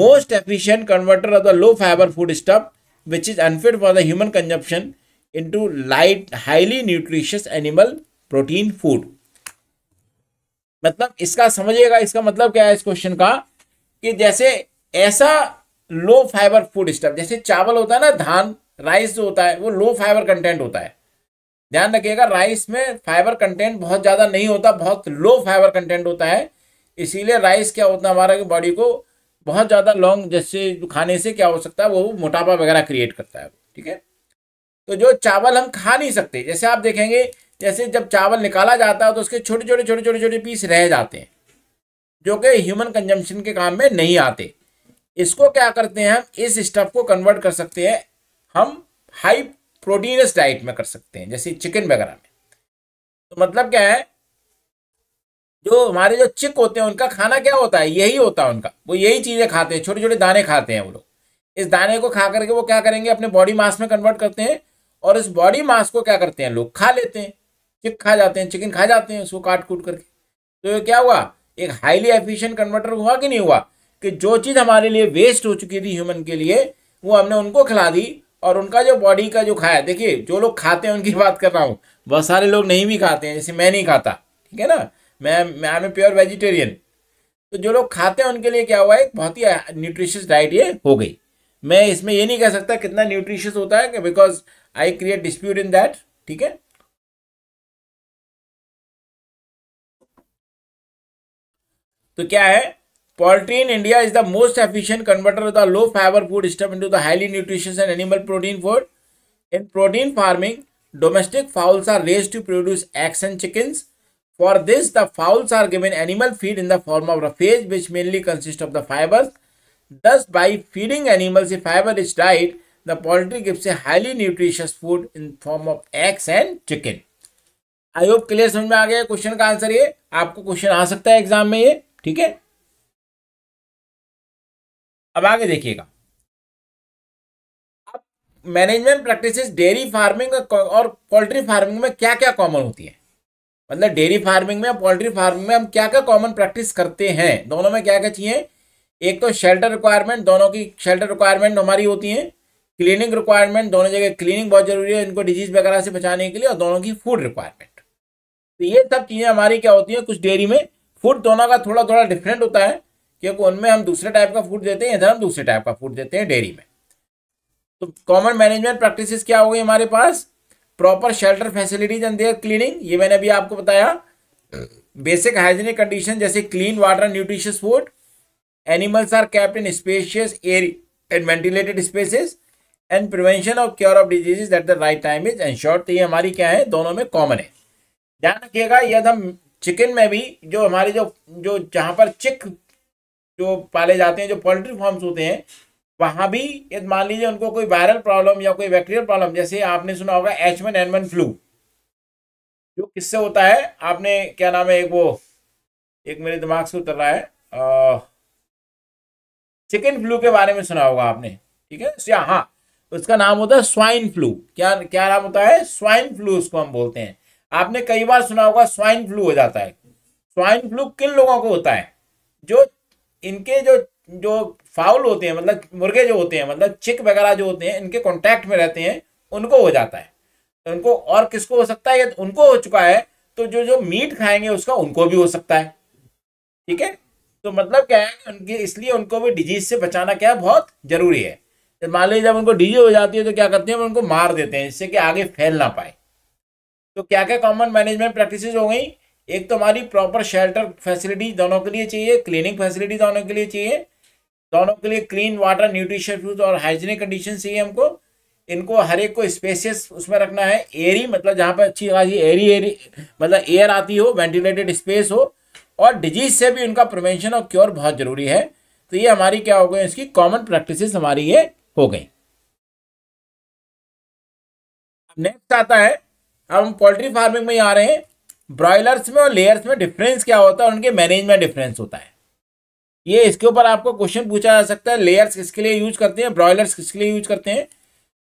most efficient converter of the low fibre food stuff which is unfit for the human consumption into light highly nutritious animal protein food मतलब इसका समझिएगा इसका मतलब क्या है इस question का कि जैसे ऐसा लो फाइबर फूड स्टॉप जैसे चावल होता है ना धान राइस जो होता है वो लो फाइबर कंटेंट होता है ध्यान रखिएगा राइस में फाइबर कंटेंट बहुत ज़्यादा नहीं होता बहुत लो फाइबर कंटेंट होता है इसीलिए राइस क्या होता है हमारा बॉडी को बहुत ज़्यादा लॉन्ग जैसे खाने से क्या हो सकता है वो मोटापा वगैरह क्रिएट करता है ठीक है तो जो चावल हम खा नहीं सकते जैसे आप देखेंगे जैसे जब चावल निकाला जाता है तो उसके छोटे छोटे छोटे छोटे छोटे पीस रह जाते हैं जो कि ह्यूमन कंजम्पशन के काम में नहीं आते इसको क्या करते हैं हम इस स्टफ को कन्वर्ट कर सकते हैं हम हाई प्रोटीनस डाइट में कर सकते हैं जैसे चिकन वगैरह में तो मतलब क्या है जो हमारे जो चिक होते हैं उनका खाना क्या होता है यही होता है उनका वो यही चीज़ें खाते हैं छोटे छोटे दाने खाते हैं वो लोग इस दाने को खा करके वो क्या करेंगे अपने बॉडी मास में कन्वर्ट करते हैं और इस बॉडी मास को क्या करते हैं लोग खा लेते हैं चिक खा जाते हैं चिकन खा जाते हैं उसको काट कूट करके तो ये क्या हुआ एक हाईली एफिशियंट कन्वर्टर हुआ कि नहीं हुआ कि जो चीज़ हमारे लिए वेस्ट हो चुकी थी ह्यूमन के लिए वो हमने उनको खिला दी और उनका जो बॉडी का जो खाया देखिए जो लोग खाते हैं उनकी बात कर रहा हूँ बहुत सारे लोग नहीं भी खाते हैं जैसे मैं नहीं खाता ठीक है ना मैं मैं आई एम प्योर वेजिटेरियन तो जो लोग खाते हैं उनके लिए क्या हुआ एक बहुत ही न्यूट्रिशियस डाइट ये हो गई मैं इसमें ये नहीं कह सकता कितना न्यूट्रिशियस होता है because I create dispute in that ठीक है तो क्या है poultry in India is the most efficient converter of the low fibre food system into the highly nutritious and animal protein food in protein farming domestic fowls are raised to produce eggs and chickens for this the fowls are given animal feed in the form of roughage which mainly consist of the fibre दस by feeding animals fibre is diet the poultry gives a highly nutritious food in form of eggs and chicken I hope clear समझ में आ गया question का answer ये आपको question आ सकता है एग्जाम में ये ठीक है अब आगे देखिएगा अब मैनेजमेंट प्रैक्टिसेस डेयरी फार्मिंग और पोल्ट्री फार्मिंग में क्या क्या कॉमन होती है मतलब डेयरी फार्मिंग में और पोल्ट्री फार्मिंग में हम क्या क्या कॉमन प्रैक्टिस करते हैं दोनों में क्या क्या चाहिए एक तो शेल्टर रिक्वायरमेंट दोनों की शेल्टर रिक्वायरमेंट हमारी होती है क्लीनिंग रिक्वायरमेंट दोनों जगह क्लीनिंग बहुत जरूरी है इनको डिजीज वगैरह से बचाने के लिए और दोनों की फूड रिक्वायरमेंट तो ये सब चीज़ें हमारी क्या होती है कुछ डेयरी में फूड दोनों का थोड़ा थोड़ा डिफरेंट होता है क्योंकि उनमें हम दूसरे टाइप का फूड देते हैं इधर हम दूसरे टाइप का फूड देते हैं डेयरी में तो कॉमन मैनेजमेंट प्रैक्टिस क्या हो गई हमारे पास proper shelter facilities and their cleaning ये मैंने अभी आपको बताया बेसिक हाइजीनिक कंडीशन जैसे clean water nutritious food animals are kept in spacious air and ventilated spaces and prevention of cure of diseases at the right time is ensure तो ये हमारी क्या है दोनों में कॉमन है ध्यान रखिएगा यदि हम चिकन में भी जो हमारे जो जो जहाँ पर चिक जो पाले जाते हैं जो पोल्ट्री फार्म्स होते हैं वहाँ भी यदि मान लीजिए उनको कोई वायरल प्रॉब्लम या कोई बैक्टीरियल प्रॉब्लम जैसे आपने सुना होगा H one N one flu जो किससे होता है आपने क्या नाम है एक वो एक मेरे दिमाग से उतर रहा है चिकन फ्लू के बारे में सुना होगा आपने ठीक है या हाँ उसका नाम होता है स्वाइन फ्लू क्या क्या नाम होता है स्वाइन फ्लू उसको हम बोलते हैं आपने कई बार सुना होगा स्वाइन फ्लू हो जाता है स्वाइन फ्लू किन लोगों को होता है जो इनके जो जो फाउल होते हैं मतलब मुर्गे जो होते हैं मतलब चिक वगैरह जो होते हैं इनके कॉन्टैक्ट में रहते हैं उनको हो जाता है तो उनको और किसको हो सकता है या तो उनको हो चुका है तो जो जो मीट खाएंगे उसका उनको भी हो सकता है ठीक है तो मतलब क्या है उनके इसलिए उनको भी डिजीज से बचाना क्या बहुत जरूरी है तो मान लीजिए जब उनको डिजीज हो जाती है तो क्या करते हैं उनको मार देते हैं जिससे कि आगे फैल ना पाए तो क्या क्या कॉमन मैनेजमेंट प्रैक्टिस हो गई एक तो हमारी प्रॉपर शेल्टर फैसिलिटी दोनों के लिए चाहिए क्लीनिंग फैसिलिटी दोनों के लिए चाहिए दोनों के लिए क्लीन वाटर न्यूट्रिशन फूड और हाइजीनिक कंडीशन चाहिए हमको इनको हर एक को स्पेसियस उसमें रखना है एरी मतलब जहाँ पर अच्छी खासी एरी एरी मतलब एयर आती हो वेंटिलेटेड स्पेस हो और डिजीज से भी उनका प्रिवेंशन और क्योर बहुत ज़रूरी है तो ये हमारी क्या हो गई इसकी कॉमन प्रैक्टिसेस हमारी ये हो गई नेक्स्ट आता है हम पोल्ट्री फार्मिंग में आ रहे हैं ब्रॉयलर्स में और लेयर्स में डिफरेंस क्या होता है उनके मैनेजमेंट डिफरेंस होता है ये इसके ऊपर आपको क्वेश्चन पूछा जा सकता है लेयर्स किसके लिए यूज करते हैं ब्रॉयलर्स किसके लिए यूज करते हैं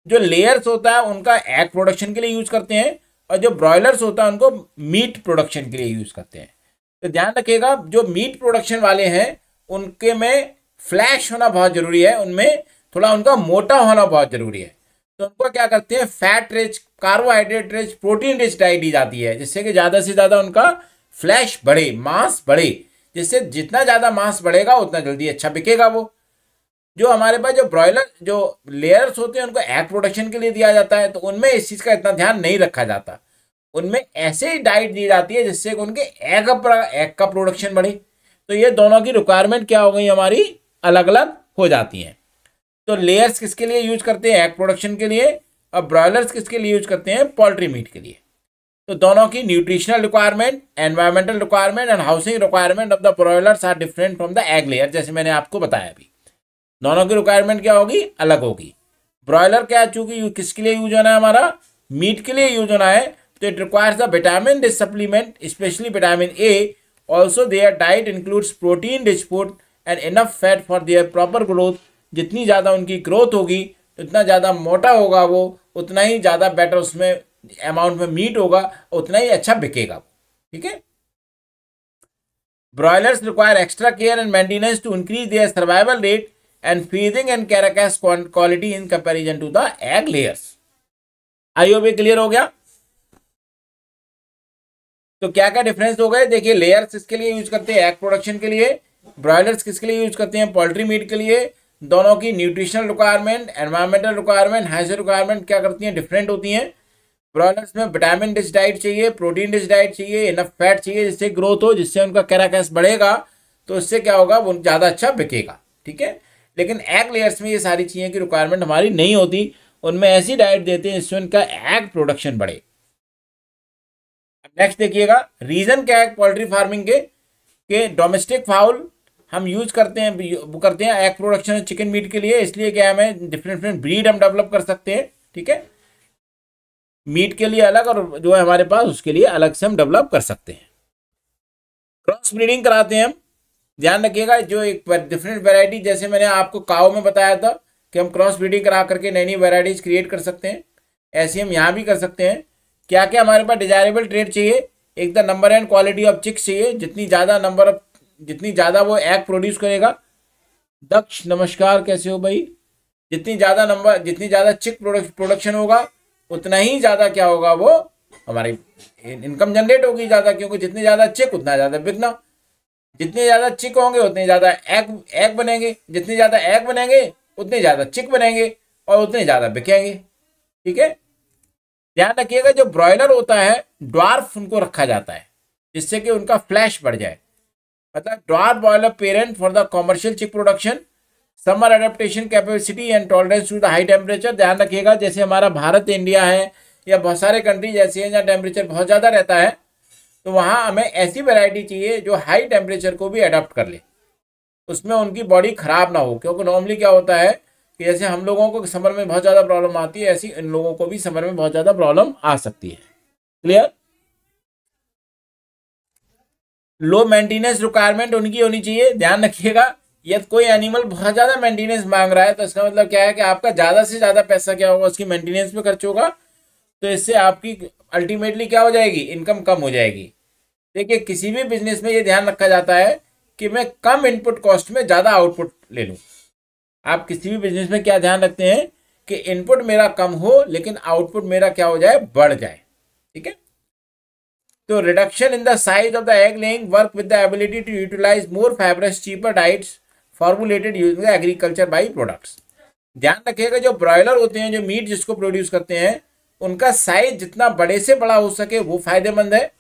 जो लेयर्स होता है उनका एग प्रोडक्शन के लिए यूज करते हैं और जो ब्रॉयलर्स होता है उनको मीट प्रोडक्शन के लिए यूज करते हैं तो ध्यान रखिएगा जो मीट प्रोडक्शन वाले हैं उनके में फ्लैश होना बहुत जरूरी है उनमें थोड़ा उनका मोटा होना बहुत जरूरी है तो उनको क्या करते हैं fat rich carbohydrate rich protein rich diet दी जाती है जिससे कि ज़्यादा से ज़्यादा उनका फ्लैश बढ़े मांस बढ़े जिससे जितना ज़्यादा मांस बढ़ेगा उतना जल्दी अच्छा बिकेगा वो जो हमारे पास जो ब्रॉयलर जो लेयर्स होते हैं उनको एग प्रोडक्शन के लिए दिया जाता है तो उनमें इस चीज़ का इतना ध्यान नहीं रखा जाता उनमें ऐसे ही डाइट दी जाती है जिससे कि उनके एग एग का प्रोडक्शन बढ़े तो ये दोनों की रिक्वायरमेंट क्या हो गई हमारी अलग अलग हो जाती हैं तो लेयर्स किसके लिए यूज करते हैं एग प्रोडक्शन के लिए अब ब्रॉयलर्स किसके लिए यूज करते हैं पोल्ट्री मीट के लिए तो दोनों की nutritional requirement environmental requirement and housing requirement of the broilers are different from the egg layer जैसे मैंने आपको बताया अभी दोनों की रिक्वायरमेंट क्या होगी अलग होगी ब्रॉयलर क्या चूंकि किसके लिए यूज होना है हमारा मीट के लिए यूज होना है तो it requires the vitamin rich supplement specially vitamin A also their diet includes protein rich food and enough fat for their proper growth जितनी ज़्यादा उनकी ग्रोथ होगी जितना ज़्यादा मोटा होगा वो उतना ही ज़्यादा बेटर उसमें अमाउंट में मीट होगा उतना ही अच्छा बिकेगा ठीक है broilers require extra care and maintenance to increase their survival rate and feeding and carcass quality in comparison to the egg layers I hope ये क्लियर हो गया तो क्या क्या डिफरेंस हो गए देखिए लेयर्स इसके लिए यूज करते हैं एग प्रोडक्शन के लिए ब्रॉयलर्स किसके लिए यूज करते हैं पोल्ट्री मीट के लिए दोनों की न्यूट्रिशनल रिक्वायरमेंट एनवायरमेंटल रिक्वायरमेंट हैज रिक्वायरमेंट क्या करती हैं डिफरेंट होती हैं ब्रॉयलर्स में विटामिन डिच डाइट चाहिए प्रोटीन डिच डाइट चाहिए इनफ फैट चाहिए जिससे ग्रोथ हो जिससे उनका कैराकैस बढ़ेगा तो इससे क्या होगा वो ज़्यादा अच्छा बिकेगा ठीक है लेकिन एग लेयर्स में ये सारी चीज़ें की रिक्वायरमेंट हमारी नहीं होती उनमें ऐसी डाइट देते हैं जिससे उनका एग प्रोडक्शन बढ़े नेक्स्ट देखिएगा रीजन क्या है पोल्ट्री फार्मिंग के डोमेस्टिक फाउल हम यूज करते हैं करते हैं एग प्रोडक्शन चिकन मीट के लिए इसलिए क्या हमें डिफरेंट डिफरेंट ब्रीड हम डेवलप कर सकते हैं ठीक है मीट के लिए अलग और जो है हमारे पास उसके लिए अलग से हम डेवलप कर सकते हैं क्रॉस ब्रीडिंग कराते हैं हम ध्यान रखिएगा जो एक डिफरेंट वेराइटी जैसे मैंने आपको काव में बताया था कि हम क्रॉस ब्रीडिंग करा करके नई नई वेराइटीज क्रिएट कर सकते हैं ऐसे हम यहाँ भी कर सकते हैं क्या क्या हमारे पास डिजायरेबल ट्रेड चाहिए एक the number and quality of chicks चाहिए जितनी ज़्यादा नंबर ऑफ जितनी ज़्यादा वो एग प्रोड्यूस करेगा दक्ष नमस्कार कैसे हो भाई जितनी ज़्यादा नंबर जितनी ज़्यादा चिक प्रोडक्शन होगा उतना ही ज़्यादा क्या होगा वो हमारी इनकम जनरेट होगी ज़्यादा क्योंकि जितनी ज़्यादा चिक उतना ज़्यादा बिकना जितने ज़्यादा चिक होंगे उतने ज़्यादा एग एग बनेंगे जितने ज़्यादा एग बनेंगे उतने ज़्यादा चिक बनेंगे और उतने ज़्यादा बिकेंगे ठीक है ध्यान रखिएगा जो ब्रॉयलर होता है ड्वार्फ उनको रखा जाता है जिससे कि उनका फ्लैश बढ़ जाए मतलब dwarf broiler parent for the commercial chick production summer adaptation capacity and tolerance to the high temperature ध्यान रखिएगा जैसे हमारा भारत इंडिया है या बहुत सारे कंट्रीज ऐसे हैं जहाँ टेम्परेचर बहुत ज़्यादा रहता है तो वहाँ हमें ऐसी वेराइटी चाहिए जो हाई टेम्परेचर को भी अडोप्ट कर ले उसमें उनकी बॉडी ख़राब ना हो क्योंकि नॉर्मली क्या होता है कि जैसे हम लोगों को समर में बहुत ज़्यादा प्रॉब्लम आती है ऐसी इन लोगों को भी समर में बहुत ज़्यादा प्रॉब्लम आ सकती है क्लियर लो मेंटेनेंस रिक्वायरमेंट उनकी होनी चाहिए ध्यान रखिएगा यदि तो कोई एनिमल बहुत ज़्यादा मेंटेनेंस मांग रहा है तो इसका मतलब क्या है कि आपका ज़्यादा से ज़्यादा पैसा क्या होगा उसकी मेंटेनेंस पे खर्च होगा तो इससे आपकी अल्टीमेटली क्या हो जाएगी इनकम कम हो जाएगी देखिए किसी भी बिजनेस में ये ध्यान रखा जाता है कि मैं कम इनपुट कॉस्ट में ज़्यादा आउटपुट ले लूँ आप किसी भी बिजनेस में क्या ध्यान रखते हैं कि इनपुट मेरा कम हो लेकिन आउटपुट मेरा क्या हो जाए बढ़ जाए ठीक है तो reduction in the size of the egg laying work with the ability to utilise more fibrous cheaper diets formulated using agriculture by products ध्यान रखिएगा जो ब्रॉयलर होते हैं जो मीट जिसको प्रोड्यूस करते हैं उनका साइज जितना बड़े से बड़ा हो सके वो फायदेमंद है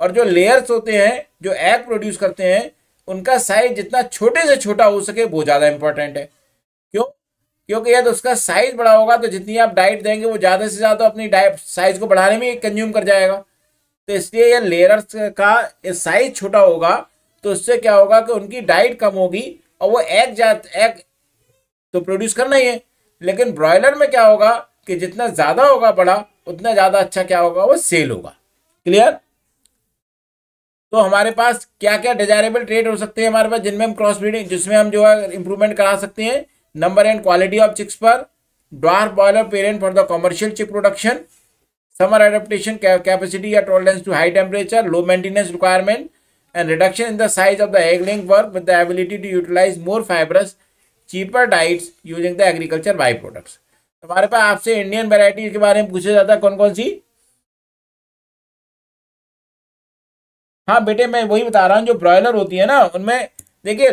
और जो लेयर्स होते हैं जो एग प्रोड्यूस करते हैं उनका साइज जितना छोटे से छोटा हो सके वो ज़्यादा इंपॉर्टेंट है क्यों क्योंकि यदि उसका साइज बड़ा होगा तो जितनी आप डाइट देंगे वो ज़्यादा से ज़्यादा अपनी डाइट साइज को बढ़ाने में कंज्यूम कर जाएगा तो इसलिए ये लेयर्स का साइज छोटा होगा तो उससे क्या होगा कि उनकी डाइट कम होगी और वो एग जात एग तो प्रोड्यूस करना ही है लेकिन ब्रॉयलर में क्या होगा कि जितना ज़्यादा होगा बड़ा उतना ज़्यादा अच्छा क्या होगा वो सेल होगा क्लियर तो हमारे पास क्या क्या डिजायरेबल ट्रेड हो सकते हैं हमारे पास जिनमें हम क्रॉस ब्रीडिंग जिसमें हम जो है इंप्रूवमेंट करा सकते हैं number and quality of chicks पर dwarf broiler parent for the commercial chick production summer adaptation capacity या tolerance to high temperature low maintenance requirement and reduction in the size of the egg laying work with the ability to utilise more fibrous cheaper diets using the agriculture by products हमारे पास आपसे Indian variety के बारे में पूछा जाता है कौन कौन सी हाँ बेटे मैं वही बता रहा हूँ जो ब्रॉयलर होती है ना उनमें देखिए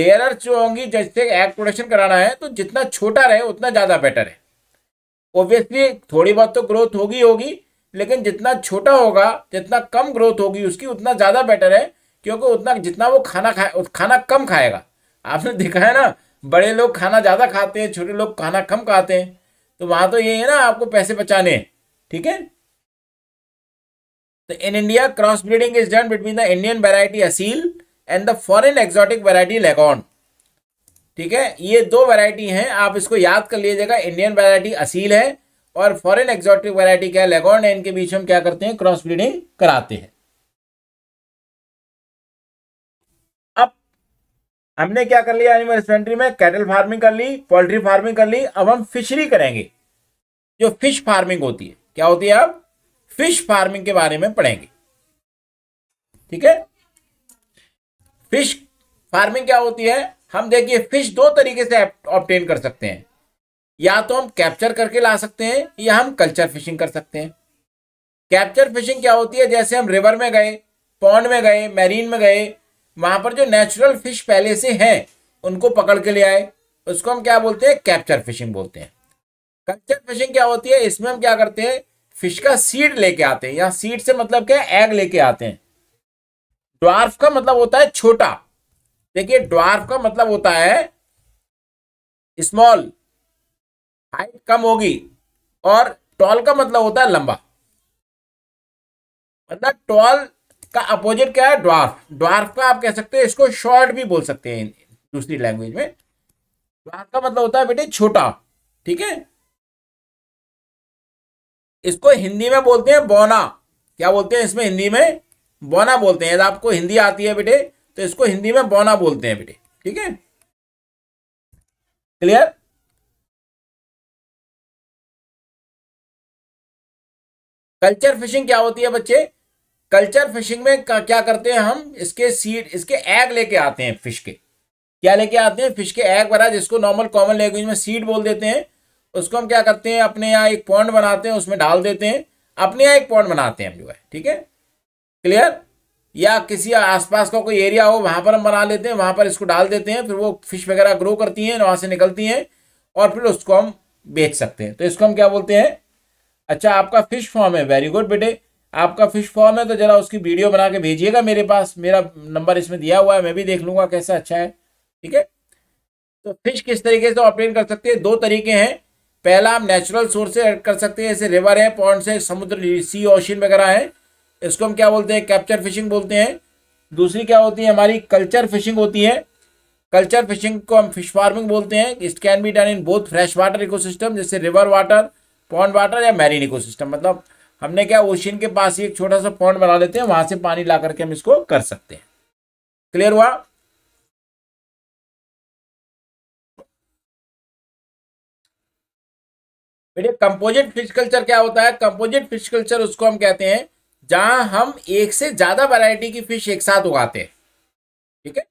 लेयर जो होंगी जैसे एग प्रोडक्शन कराना है तो जितना छोटा रहे उतना ज्यादा बेटर है ऑब्वियसली थोड़ी बहुत तो ग्रोथ होगी होगी लेकिन जितना छोटा होगा जितना कम ग्रोथ होगी उसकी उतना ज़्यादा बेटर है क्योंकि उतना जितना वो खाना खाए खाना कम खाएगा आपने *laughs* देखा है ना बड़े लोग खाना ज़्यादा खाते हैं छोटे लोग खाना कम खाते हैं तो वहाँ तो ये है ना आपको पैसे बचाने हैं ठीक है तो in India cross breeding is done between the Indian variety Aseel and the foreign exotic variety Leghorn ठीक है ये दो वैरायटी हैं आप इसको याद कर लीजिएगा इंडियन वैरायटी असील है और फॉरेन एक्सोटिक वैरायटी क्या है लेगोन इनके बीच हम क्या करते हैं क्रॉस ब्रीडिंग कराते हैं अब हमने क्या कर लिया एनिमल हस्बेंड्री में कैटल फार्मिंग कर ली पोल्ट्री फार्मिंग कर ली अब हम फिशरी करेंगे जो फिश फार्मिंग होती है क्या होती है अब फिश फार्मिंग के बारे में पढ़ेंगे ठीक है फिश फार्मिंग क्या होती है हम देखिए फिश दो तरीके से ऑप्टेन कर सकते हैं या तो हम कैप्चर करके ला सकते हैं या हम कल्चर फिशिंग कर सकते हैं कैप्चर फिशिंग क्या होती है जैसे हम रिवर में गए पॉन्ड में गए मैरीन में गए वहां पर जो नेचुरल फिश पहले से हैं उनको पकड़ के ले आए उसको हम क्या बोलते हैं कैप्चर फिशिंग बोलते हैं कल्चर फिशिंग क्या होती है इसमें हम क्या करते हैं फिश का सीड लेके आते हैं या सीड से मतलब क्या एग लेके आते हैं ड्वार्फ का मतलब होता है छोटा देखिए ड्वार्फ का मतलब होता है स्मॉल हाइट कम होगी और टॉल का मतलब होता है लंबा मतलब टॉल का अपोजिट क्या है ड्वार्फ ड्वार्फ का आप कह सकते हैं इसको शॉर्ट भी बोल सकते हैं दूसरी लैंग्वेज में ड्वार्फ का मतलब होता है बेटे छोटा ठीक है इसको हिंदी में बोलते हैं बोना क्या बोलते हैं इसमें हिंदी में बोना बोलते हैं आपको हिंदी आती है बेटे तो इसको हिंदी में बौना बोलते हैं बेटे ठीक है क्लियर कल्चर फिशिंग क्या होती है बच्चे कल्चर फिशिंग में क्या करते हैं हम इसके सीड इसके एग लेके आते हैं फिश के क्या लेके आते हैं फिश के एग बना जिसको नॉर्मल कॉमन लैंग्वेज में सीड बोल देते हैं उसको हम क्या करते हैं अपने यहाँ एक पॉइंट बनाते हैं उसमें डाल देते हैं अपने यहाँ एक पॉइंट बनाते हैं हम जो है ठीक है क्लियर या किसी आसपास का कोई एरिया हो वहाँ पर हम बना लेते हैं वहाँ पर इसको डाल देते हैं फिर वो फिश वगैरह ग्रो करती हैं वहाँ से निकलती हैं और फिर उसको हम बेच सकते हैं तो इसको हम क्या बोलते हैं अच्छा आपका फिश फॉर्म है वेरी गुड बेटे आपका फिश फॉर्म है तो ज़रा उसकी वीडियो बना के भेजिएगा मेरे पास मेरा नंबर इसमें दिया हुआ है मैं भी देख लूँगा कैसा अच्छा है ठीक है तो फिश किस तरीके से ऑपरेट कर सकते हैं दो तरीके हैं पहला हम नेचुरल सोर्स से कर सकते हैं जैसे रिवर है पॉइंट है समुद्र सी ओशन वगैरह है इसको हम क्या बोलते हैं कैप्चर फिशिंग बोलते हैं दूसरी क्या होती है हमारी कल्चर फिशिंग होती है कल्चर फिशिंग को हम फिश फार्मिंग बोलते हैं it can be done in both fresh water ecosystem जैसे रिवर वाटर पॉन्ड वाटर या मैरीन इकोसिस्टम मतलब हमने क्या ओशियन के पास ही एक छोटा सा पॉन्ड बना लेते हैं वहां से पानी ला करके हम इसको कर सकते हैं क्लियर हुआ बेटे कंपोजिट फिश कल्चर क्या होता है कंपोजिट फिश कल्चर उसको हम कहते हैं जहां हम एक से ज्यादा वैरायटी की फिश एक साथ उगाते हैं ठीक है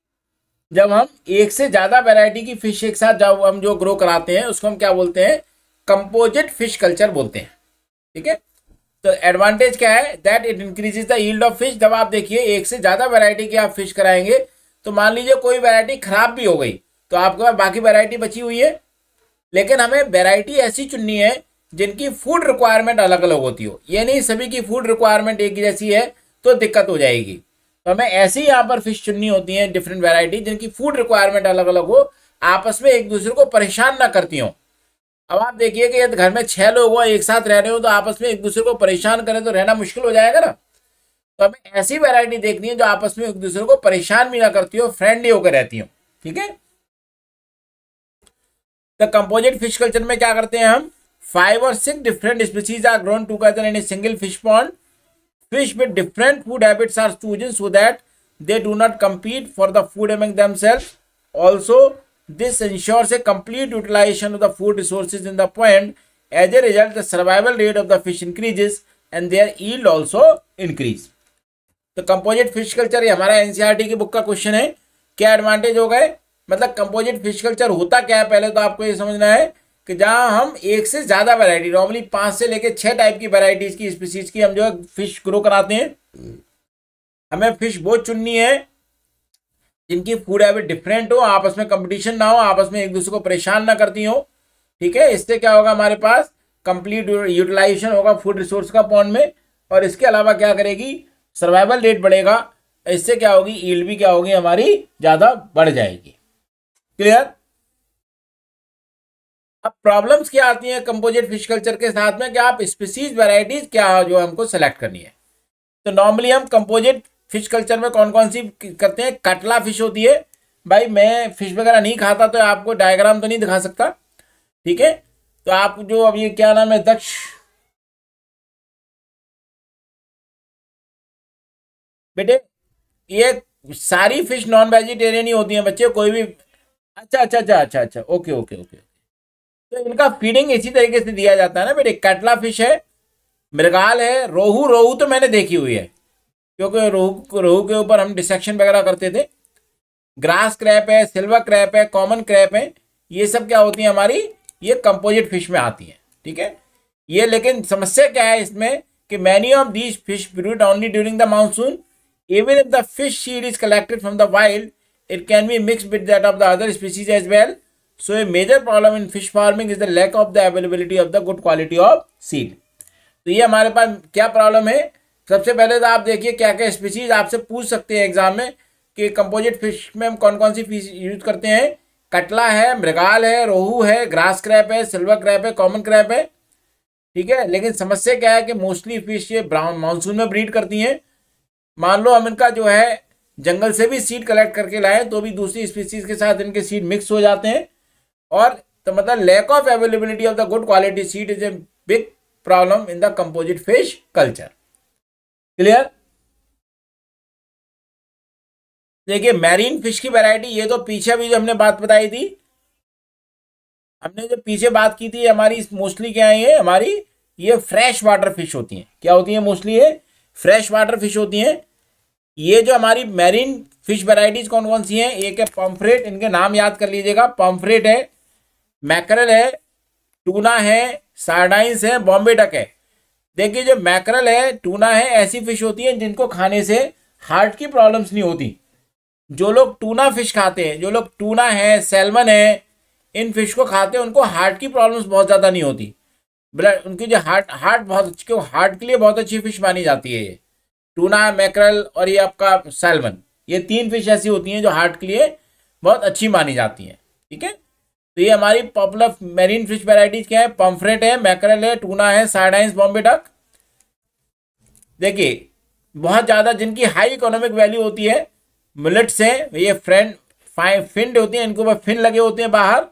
जब हम एक से ज्यादा वैरायटी की फिश एक साथ जब हम जो ग्रो कराते हैं उसको हम क्या बोलते हैं कंपोजिट फिश कल्चर बोलते हैं ठीक है तो एडवांटेज क्या है that it increases the yield of fish जब आप देखिए एक से ज्यादा वेरायटी की आप फिश कराएंगे तो मान लीजिए कोई वेरायटी खराब भी हो गई तो आपके पास बाकी वेरायटी बची हुई है लेकिन हमें वेरायटी ऐसी चुननी है जिनकी फूड रिक्वायरमेंट अलग अलग होती हो ये नहीं सभी की फूड रिक्वायरमेंट एक जैसी है तो दिक्कत हो जाएगी तो हमें ऐसे ही यहाँ पर फिश चुननी होती है डिफरेंट वेराइटी जिनकी फूड रिक्वायरमेंट अलग अलग हो आपस में एक दूसरे को परेशान ना करती हो अब आप देखिए कि यदि घर में छह लोग हो एक साथ रह रहे हो तो आपस में एक दूसरे को परेशान करें तो रहना मुश्किल हो जाएगा ना तो हमें ऐसी वेरायटी देखनी है जो आपस में एक दूसरे को परेशान भी ना करती हो फ्रेंडली होकर रहती हो ठीक है तो कंपोजिट फिश कल्चर में क्या करते हैं हम five or six different species are grown together in a single fish pond fish with different food habits are chosen so that they do not compete for the food among themselves also this ensures a complete utilization of the food resources in the pond as a result the survival rate of the fish increases and their yield also increase तो composite fish culture ये हमारा NCERT की book का question है क्या advantage हो गए मतलब कंपोजिट फिश कल्चर होता क्या है पहले तो आपको ये समझना है कि जहाँ हम एक से ज़्यादा वैरायटी नॉर्मली पाँच से लेकर छः टाइप की वैरायटीज़ की स्पीसीज की हम जो है फिश ग्रो कराते हैं हमें फिश बहुत चुननी है जिनकी फूड हैबिट डिफरेंट हो आपस में कंपटीशन ना हो आपस में एक दूसरे को परेशान ना करती हो ठीक है इससे क्या होगा हमारे पास कंप्लीट यूटिलाइजेशन होगा फूड रिसोर्स का पॉन्ड में और इसके अलावा क्या करेगी सर्वाइवल रेट बढ़ेगा इससे क्या होगी ईल्ड भी क्या होगी हमारी ज़्यादा बढ़ जाएगी क्लियर अब प्रॉब्लम्स क्या आती हैं कंपोजिट फिश कल्चर के साथ में कि आप स्पीसीज वेराइटीज क्या जो हमको सेलेक्ट करनी है तो नॉर्मली हम कंपोजिट फिश कल्चर में कौन कौन सी करते हैं कटला फिश होती है भाई मैं फिश वगैरह नहीं खाता तो आपको डायग्राम तो नहीं दिखा सकता ठीक है तो आप जो अब ये क्या नाम है दक्ष बेटे ये सारी फिश नॉन वेजिटेरियन ही होती हैं बच्चे कोई भी अच्छा अच्छा अच्छा अच्छा अच्छा ओके ओके ओके तो इनका फीडिंग इसी तरीके से दिया जाता है ना बेटे कटला फिश है मृगाल है रोहू रोहू तो मैंने देखी हुई है क्योंकि रोहू रोहू के ऊपर हम डिसेक्शन वगैरह करते थे ग्रास क्रैप है सिल्वर क्रैप है कॉमन क्रैप है ये सब क्या होती है हमारी ये कंपोजिट फिश में आती है ठीक है ये लेकिन समस्या क्या है इसमें कि many of these fish breed only during the monsoon even the fish fish seed is collected from the wild it can be mixed with that of the other species as well So a major problem in fish farming is the lack of the availability of the good quality of seed. तो ये हमारे पास क्या problem है सबसे पहले तो आप देखिए क्या क्या स्पीसीज आपसे पूछ सकते हैं एग्जाम में कि कंपोजिट फिश में हम कौन कौन सी फिश यूज करते हैं कटला है मृगाल है रोहू है ग्रास क्रैप है सिल्वर क्रैप है कॉमन क्रैप है ठीक है लेकिन समस्या क्या है कि मोस्टली फिश ये ब्राउन मानसून में ब्रीड करती हैं मान लो हम इनका जो है जंगल से भी सीड कलेक्ट करके लाएँ तो भी दूसरी स्पीसीज के साथ इनके सीड मिक्स हो जाते हैं और तो मतलब lack of availability of the good quality seed is a big problem in the composite fish culture clear देखिए मैरीन फिश की वैरायटी ये तो पीछे भी जो हमने बात बताई थी हमने जो पीछे बात की थी हमारी मोस्टली क्या है ये हमारी ये फ्रेश वाटर फिश होती हैं क्या होती है मोस्टली ये फ्रेश वाटर फिश होती हैं ये जो हमारी मैरीन फिश वैरायटीज कौन कौन सी हैं एक है पम्फ्रेट इनके नाम याद कर लीजिएगा पम्फ्रेट है मैकरल है टूना है सार्डाइंस है बॉम्बे डक है देखिए जो मैकरल है टूना है ऐसी फिश होती है जिनको खाने से हार्ट की प्रॉब्लम्स नहीं होती जो लोग टूना फिश खाते हैं जो लोग टूना है सेलमन है इन फिश को खाते हैं उनको हार्ट की प्रॉब्लम्स बहुत ज़्यादा नहीं होती ब्लड उनकी जो हार्ट हार्ट बहुत अच्छी क्यों हार्ट के लिए बहुत अच्छी फिश मानी जाती है ये टूना मैकरल और ये आपका सेलमन ये तीन फिश ऐसी होती हैं जो हार्ट के लिए बहुत अच्छी मानी जाती हैं ठीक है तो ये हमारी पॉपुलर मेरीन फिश वेराइटीज क्या है पम्फ्रेट है मैकरल है टूना है साइडाइंस बॉम्बे डक देखिए बहुत ज़्यादा जिनकी हाई इकोनॉमिक वैल्यू होती है मिलट्स हैं ये फ्रेंड फिंड होती हैं इनके ऊपर फिन लगे होते हैं बाहर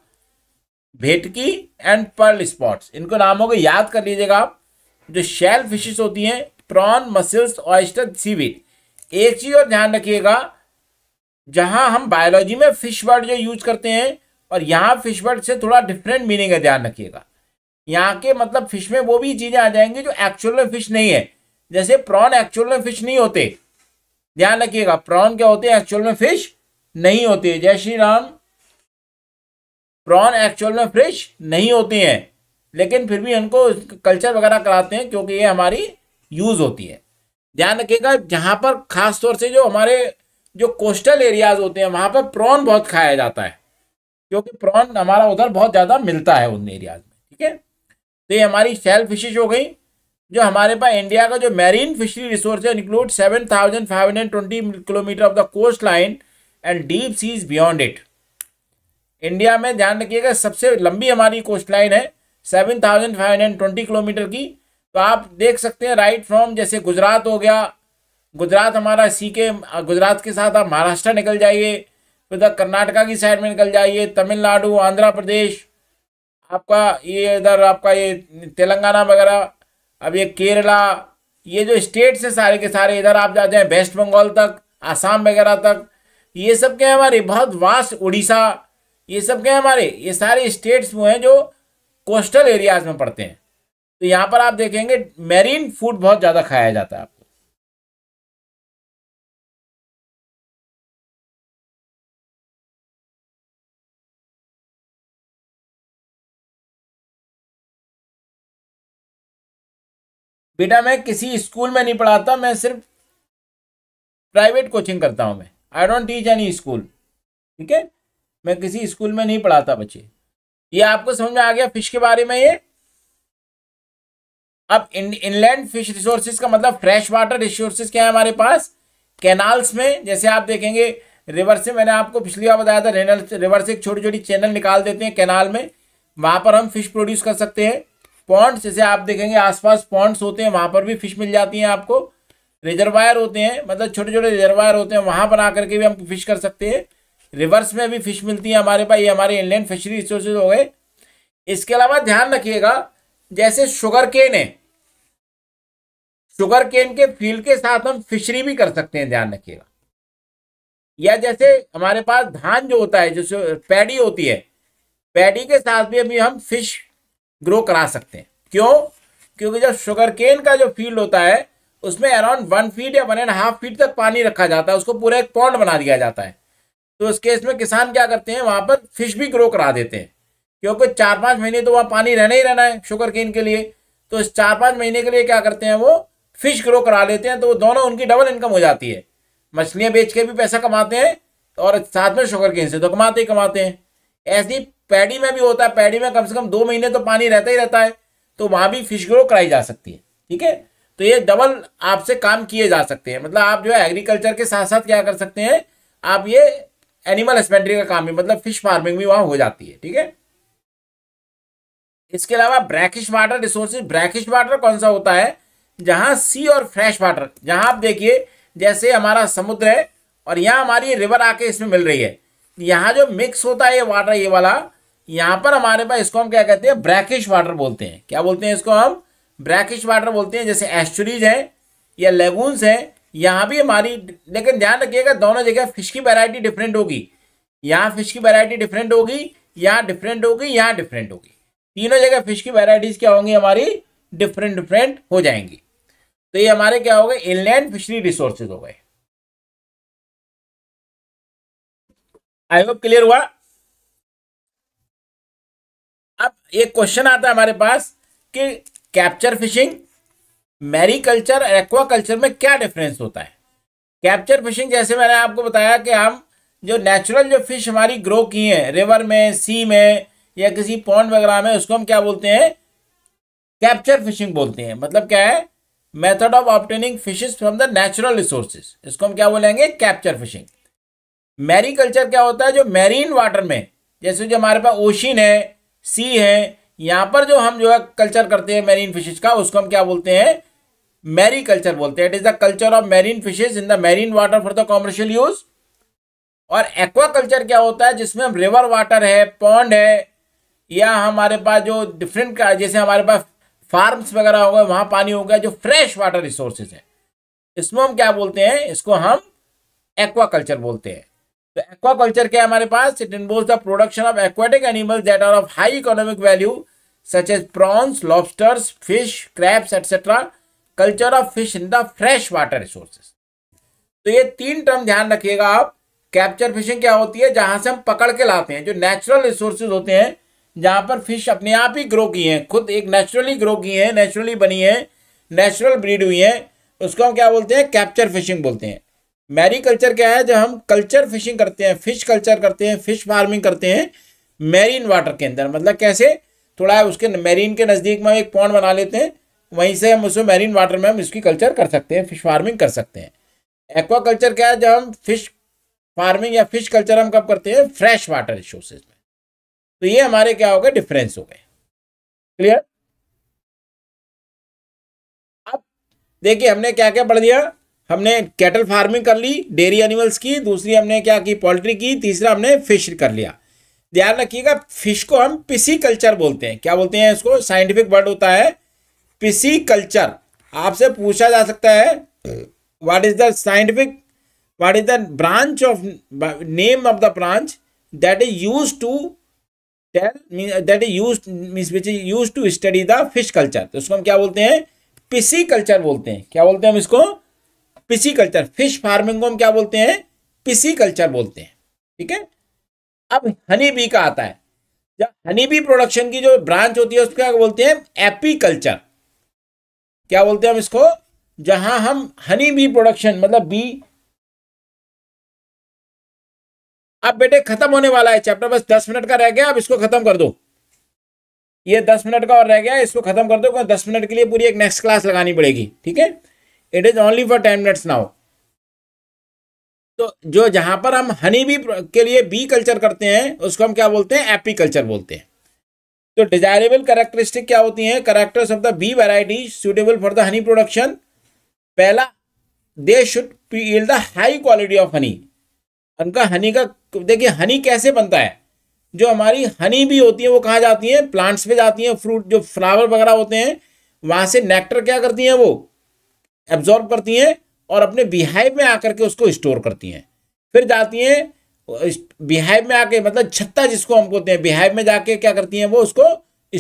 भेटकी एंड पर्ल स्पॉट्स इनको नामों को याद कर लीजिएगा आप जो शेल फिशेस होती हैं प्रॉन मसल्स ऑयस्टर सीविट एक चीज़ और ध्यान रखिएगा जहां हम बायोलॉजी में फिश वर्ड जो यूज करते हैं और यहाँ फिश वर्ड से थोड़ा डिफरेंट मीनिंग है ध्यान रखिएगा यहाँ के मतलब फिश में वो भी चीज़ें आ जाएंगी जो एक्चुअल में फिश नहीं है जैसे प्रॉन एक्चुअल में फिश नहीं होते ध्यान रखिएगा प्रॉन क्या होते हैं एक्चुअल में फिश नहीं होते जय श्री राम प्रॉन एक्चुअल में फिश नहीं होते हैं लेकिन फिर भी उनको कल्चर वगैरह कराते हैं क्योंकि ये हमारी यूज होती है ध्यान रखिएगा जहां पर खास तौर से जो हमारे जो कोस्टल एरियाज होते हैं वहां पर प्रॉन बहुत खाया जाता है क्योंकि प्रॉन हमारा उधर बहुत ज़्यादा मिलता है उन एरियाज में ठीक है तो ये हमारी शेल फिशेज हो गई जो हमारे पास इंडिया का जो मैरीन फिशरी रिसोर्स है include seven thousand five hundred twenty kilometre of the coast line and deep seas beyond it India में ध्यान रखिएगा सबसे लंबी हमारी कोस्ट लाइन है seven thousand five hundred twenty kilometre की तो आप देख सकते हैं राइट फ्रॉम जैसे गुजरात हो गया गुजरात हमारा सी के गुजरात के साथ आप महाराष्ट्र निकल जाइए उधर कर्नाटका की साइड में निकल जाइए तमिलनाडु आंध्र प्रदेश आपका ये इधर आपका ये तेलंगाना वगैरह अब ये केरला ये जो स्टेट्स हैं सारे के सारे इधर आप जाते हैं वेस्ट बंगाल तक आसाम वगैरह तक ये सब के हमारे बहुत वास्ट उड़ीसा ये सब के हमारे ये सारे स्टेट्स वो हैं जो कोस्टल एरियाज में पड़ते हैं तो यहाँ पर आप देखेंगे मेरीन फूड बहुत ज़्यादा खाया जाता है आपको बेटा मैं किसी स्कूल में नहीं पढ़ाता मैं सिर्फ प्राइवेट कोचिंग करता हूँ मैं I don't teach any school ठीक है मैं किसी स्कूल में नहीं पढ़ाता बच्चे ये आपको समझ में आ गया फिश के बारे में ये अब इन, इनलैंड फिश रिसोर्सेज का मतलब फ्रेश वाटर रिसोर्सेज क्या है हमारे पास कैनाल्स में जैसे आप देखेंगे रिवर से मैंने आपको पिछली बार बताया था रिवर से छोटी छोटी चैनल निकाल देते हैं कैनाल में वहां पर हम फिश प्रोड्यूस कर सकते हैं पॉन्ड्स जैसे आप देखेंगे आसपास पॉन्ड्स होते हैं वहाँ पर भी फिश मिल जाती हैं आपको रिजर्वायर होते हैं मतलब छोटे छोटे रिजर्वायर होते हैं वहाँ बना करके भी हम फिश कर सकते हैं रिवर्स में भी फिश मिलती है हमारे पास ये हमारे इनलैंड फिशरी रिसोर्सेज हो गए इसके अलावा ध्यान रखिएगा जैसे शुगर केन है शुगर केन के फील्ड के साथ हम फिशरी भी कर सकते हैं ध्यान रखिएगा या जैसे हमारे पास धान जो होता है जैसे पैडी होती है पैडी के साथ भी अभी हम फिश ग्रो करा सकते हैं क्यों क्योंकि जब शुगर केन का जो फील्ड होता है उसमें अराउंड वन फीट या वन एंड हाफ फीट तक पानी रखा जाता है उसको पूरा एक पॉन्ड बना दिया जाता है तो उस केस में किसान क्या करते हैं वहां पर फिश भी ग्रो करा देते हैं क्योंकि चार पाँच महीने तो वहाँ पानी रहना ही रहना है शुगर केन के लिए तो इस चार पाँच महीने के लिए क्या करते हैं वो फिश ग्रो करा लेते हैं तो वो दोनों उनकी डबल इनकम हो जाती है मछलियाँ बेच के भी पैसा कमाते हैं और साथ में शुगर केन से तो कमाते ही कमाते हैं ऐसी पैडी में भी होता है पैडी में कम से कम दो महीने तो पानी रहता ही रहता है तो वहां भी फिश ग्रो कराई जा सकती है ठीक है तो ये डबल आपसे काम किए जा सकते हैं मतलब आप जो है एग्रीकल्चर के साथ साथ क्या कर सकते हैं आप ये एनिमल हस्बेंड्री का काम भी मतलब फिश फार्मिंग भी वहां हो जाती है ठीक है इसके अलावा brackish water resources brackish water कौन सा होता है जहां सी और फ्रेश वाटर जहां आप देखिए जैसे हमारा समुद्र है और यहाँ हमारी रिवर आके इसमें मिल रही है यहां जो मिक्स होता है ये वाटर ये वाला यहां पर हमारे पास इसको हम क्या कहते हैं ब्रैकिश वाटर बोलते हैं क्या बोलते हैं इसको हम ब्रैकिश वाटर बोलते हैं जैसे एस्चुरीज है या लेगून्स है यहां भी हमारी लेकिन ध्यान रखिएगा दोनों जगह फिश की वैरायटी डिफरेंट होगी यहाँ फिश की वैरायटी डिफरेंट होगी यहाँ डिफरेंट होगी यहाँ डिफरेंट होगी तीनों जगह फिश की वैरायटीज क्या होंगी हमारी डिफरेंट डिफरेंट हो जाएंगी तो ये हमारे क्या हो गए इनलैंड फिशरी रिसोर्सेज हो गए आई होप क्लियर हुआ अब एक क्वेश्चन आता है हमारे पास कि capture fishing mariculture aquaculture में क्या डिफरेंस होता है कैप्चर फिशिंग जैसे मैंने आपको बताया कि हम जो नेचुरल जो फिश हमारी ग्रो की है रिवर में सी में या किसी पॉन्ड वगैरह में उसको हम क्या बोलते हैं कैप्चर फिशिंग बोलते हैं मतलब क्या है method of obtaining fishes from the natural resources इसको हम क्या बोलेंगे कैप्चर फिशिंग मैरी कल्चर क्या होता है जो मैरीन वाटर में जैसे जो हमारे पास ओशिन है सी है यहाँ पर जो हम जो है कल्चर करते हैं मैरीन फिशेज का उसको हम क्या बोलते हैं मैरी कल्चर बोलते हैं it is the culture of marine fishes in the marine water for the commercial use और एक्वा कल्चर क्या होता है जिसमें हम रिवर वाटर है पॉन्ड है या हमारे पास जो डिफरेंट जैसे हमारे पास फार्म्स वगैरह हो गए वहाँ पानी हो गया जो फ्रेश वाटर रिसोर्सेज है इसमें हम क्या बोलते हैं इसको हम एक्वा कल्चर बोलते हैं तो एक्वाकल्चर क्या है हमारे पास it involve the production of aquatic animals that are of high economic value such as prawns lobsters fish carps etcetera culture of fish in the fresh water resources तो ये तीन टर्म ध्यान रखिएगा आप कैप्चर फिशिंग क्या होती है जहां से हम पकड़ के लाते हैं जो नेचुरल रिसोर्सेज होते हैं जहां पर फिश अपने आप ही ग्रो की हैं खुद एक नेचुरली ग्रो की है नेचुरली बनी है नेचुरल ब्रीड हुई है उसको हम क्या बोलते हैं कैप्चर फिशिंग बोलते हैं मैरी कल्चर क्या है जब हम कल्चर फिशिंग करते हैं फिश कल्चर करते हैं फिश फार्मिंग करते हैं मैरीन वाटर के अंदर मतलब कैसे थोड़ा उसके मैरीन के नज़दीक में हम एक पॉन्ड बना लेते हैं वहीं से हम उसमें मैरीन वाटर में हम इसकी कल्चर कर सकते हैं फिश फार्मिंग कर सकते हैं एक्वा कल्चर क्या है जब हम फिश फार्मिंग या फिश कल्चर हम कब करते हैं फ्रेश वाटर रिसोर्सेज में तो ये हमारे क्या हो गए डिफरेंस हो गए क्लियर अब देखिए हमने क्या क्या पढ़ दिया हमने कैटल फार्मिंग कर ली डेयरी एनिमल्स की दूसरी हमने क्या की पोल्ट्री की तीसरा हमने फिश कर लिया ध्यान रखिएगा फिश को हम पिसी कल्चर बोलते हैं क्या बोलते हैं इसको साइंटिफिक वर्ड होता है पिसी कल्चर आपसे पूछा जा सकता है what is the scientific what is the branch of name of the branch that is use to tell that is use mean which is use to study the fish culture तो इसको हम क्या बोलते हैं पिसी कल्चर बोलते हैं क्या बोलते हैं हम इसको पिसी कल्चर फिश फार्मिंग को हम क्या बोलते हैं पिसी कल्चर बोलते हैं ठीक है अब हनी बी का आता है जब हनी बी प्रोडक्शन की जो ब्रांच होती है उसको क्या बोलते हैं एपी कल्चर क्या बोलते हैं हम इसको जहां हम हनी बी प्रोडक्शन मतलब बी अब बेटे खत्म होने वाला है चैप्टर बस दस मिनट का रह गया अब इसको खत्म कर दो ये दस मिनट का और रह गया इसको खत्म कर दो क्योंकि दस मिनट के लिए पूरी एक नेक्स्ट क्लास लगानी पड़ेगी ठीक है it is only for ten minutes now तो जो जहां पर हम हनी बी के लिए बी कल्चर करते हैं उसको हम क्या बोलते हैं एपी कल्चर बोलते हैं तो डिजायरेबल करेक्टरिस्टिक क्या होती हैं characters of the bee variety suitable for the honey production पहला they should peel the high quality of honey उनका हनी का देखिए हनी कैसे बनता है जो हमारी हनी भी होती है वो कहाँ जाती है प्लांट्स पे जाती है फ्रूट जो फ्लावर वगैरह होते हैं वहाँ से नेक्टर क्या करती हैं वो एब्जॉर्ब करती हैं और अपने बिहाइव में आकर के उसको स्टोर करती हैं फिर जाती हैं बिहाइव में आके मतलब छत्ता जिसको हम बोलते हैं बिहाइव में जाके क्या करती हैं वो उसको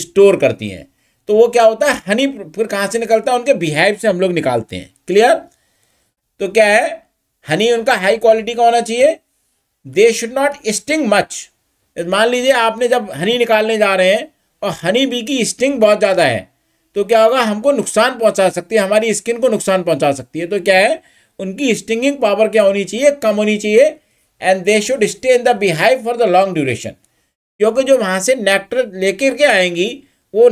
स्टोर करती हैं तो वो क्या होता है हनी फिर कहाँ से निकलता है उनके बिहाइव से हम लोग निकालते हैं क्लियर तो क्या है हनी उनका हाई क्वालिटी का होना चाहिए they should not sting much मान लीजिए आपने जब हनी निकालने जा रहे हैं और हनी बी की स्टिंग बहुत ज़्यादा है तो क्या होगा हमको नुकसान पहुंचा सकती है हमारी स्किन को नुकसान पहुंचा सकती है तो क्या है उनकी स्टिंगिंग पावर क्या होनी चाहिए कम होनी चाहिए and they should stay in the beehive for the long duration क्योंकि जो वहाँ से नेक्टर लेकर के आएंगी वो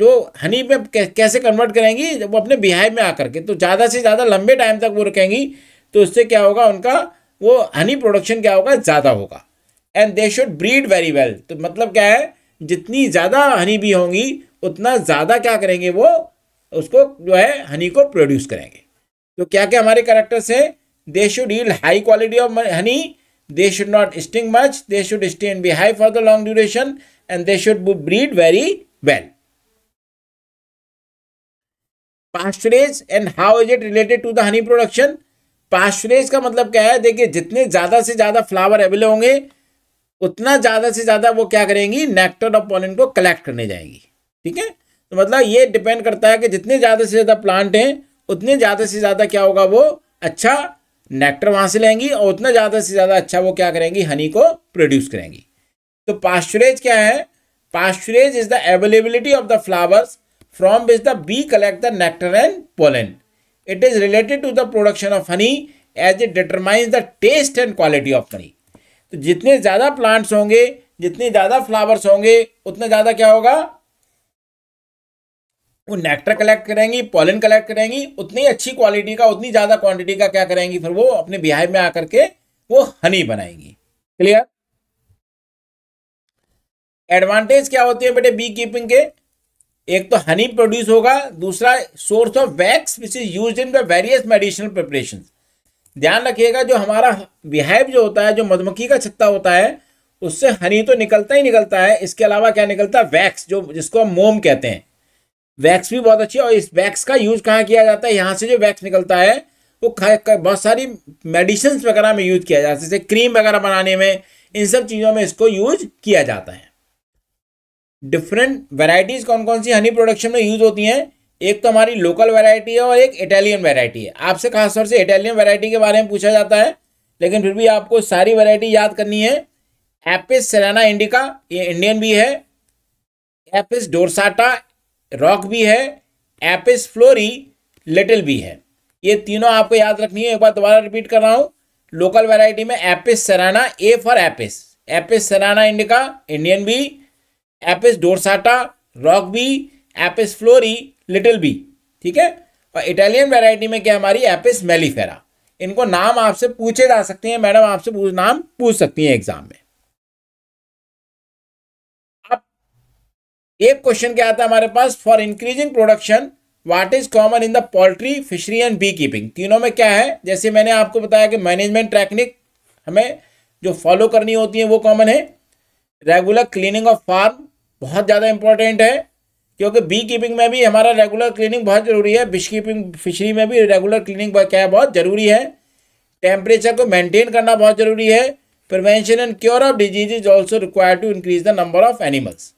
जो हनी में कैसे कन्वर्ट करेंगी वो अपने बिहाइव में आकर के तो ज़्यादा से ज़्यादा लंबे टाइम तक वो रुकेंगी तो उससे क्या होगा उनका वो हनी प्रोडक्शन क्या होगा ज़्यादा होगा and they should breed very well तो मतलब क्या है जितनी ज़्यादा हनी भी होंगी उतना ज़्यादा क्या करेंगे वो उसको जो है हनी को प्रोड्यूस करेंगे तो क्या क्या हमारे करेक्टर्स हैं they should yield high quality of honey they should not sting much they should sting be high for the long duration and they should breed very well pasturage and how is it related to the honey production pasturage का मतलब क्या है देखिए जितने ज़्यादा से ज़्यादा flower available होंगे उतना ज़्यादा से ज़्यादा वो क्या करेंगी नेक्टर ऑफ पॉलिन को कलेक्ट करने जाएंगी ठीक है तो मतलब ये डिपेंड करता है कि जितने ज़्यादा से ज़्यादा प्लांट हैं उतने ज़्यादा से ज़्यादा क्या होगा वो अच्छा नेक्टर वहां से लेंगी और उतना ज़्यादा से ज़्यादा अच्छा वो क्या करेंगी हनी को प्रोड्यूस करेंगी तो पास्चुरेज क्या है pasturage is the availability of the flowers from which the bee collect the nectar and pollen it is related to the production of honey as it determines the taste and quality of honey तो जितने ज़्यादा plants होंगे जितने ज़्यादा flowers होंगे उतना ज़्यादा क्या होगा वो नेक्टर कलेक्ट करेंगी पॉलन कलेक्ट करेंगी उतनी अच्छी क्वालिटी का उतनी ज़्यादा क्वांटिटी का क्या करेंगी फिर वो अपने बिहार में आकर के वो हनी बनाएंगी क्लियर एडवांटेज क्या होती है बेटे बी कीपिंग के एक तो हनी प्रोड्यूस होगा दूसरा source of wax which is use in the various medicinal preparation ध्यान रखिएगा जो हमारा बिहाइव जो होता है जो मधुमक्खी का छत्ता होता है उससे हनी तो निकलता ही निकलता है इसके अलावा क्या निकलता है वैक्स जो जिसको हम मोम कहते हैं वैक्स भी बहुत अच्छी है और इस वैक्स का यूज कहाँ किया जाता है यहाँ से जो वैक्स निकलता है वो बहुत सारी मेडिसिन वगैरह में यूज किया जाता है जैसे क्रीम वगैरह बनाने में इन सब चीज़ों में इसको यूज किया जाता है डिफरेंट वेराइटीज़ कौन कौन सी हनी प्रोडक्शन में यूज होती हैं एक तो हमारी लोकल वेराइटी है और एक इटालियन वेराइटी है आपसे खासतौर से इटालियन वेराइटी के बारे में पूछा जाता है लेकिन फिर भी आपको सारी वेराइटी याद करनी है एपिस सेलाना इंडिका ये इंडियन भी है एपिस डोरसाटा रॉक भी है एपिस फ्लोरी लिटिल भी है ये तीनों आपको याद रखनी है एक बार दोबारा रिपीट कर रहा हूं लोकल वैरायटी में Apis cerana A for Apis Apis cerana indica Indian bee Apis dorsata rock bee Apis florea little bee ठीक है और इटालियन वैरायटी में क्या हमारी एपिस मेलीफेरा इनको नाम आपसे पूछे जा सकते हैं मैडम आपसे नाम पूछ सकती हैं एग्जाम में एक क्वेश्चन क्या आता है हमारे पास for increasing production what is common in the poultry fishery and bee keeping तीनों में क्या है जैसे मैंने आपको बताया कि मैनेजमेंट टेक्निक हमें जो फॉलो करनी होती है वो कॉमन है रेगुलर क्लीनिंग ऑफ फार्म बहुत ज़्यादा इंपॉर्टेंट है क्योंकि बी कीपिंग में भी हमारा रेगुलर क्लीनिंग बहुत ज़रूरी है बिश कीपिंग फिशरी में भी रेगुलर क्लीनिंग क्या है बहुत ज़रूरी है टेम्परेचर को मेंटेन करना बहुत ज़रूरी है prevention and cure of disease is also require to increase the number of animals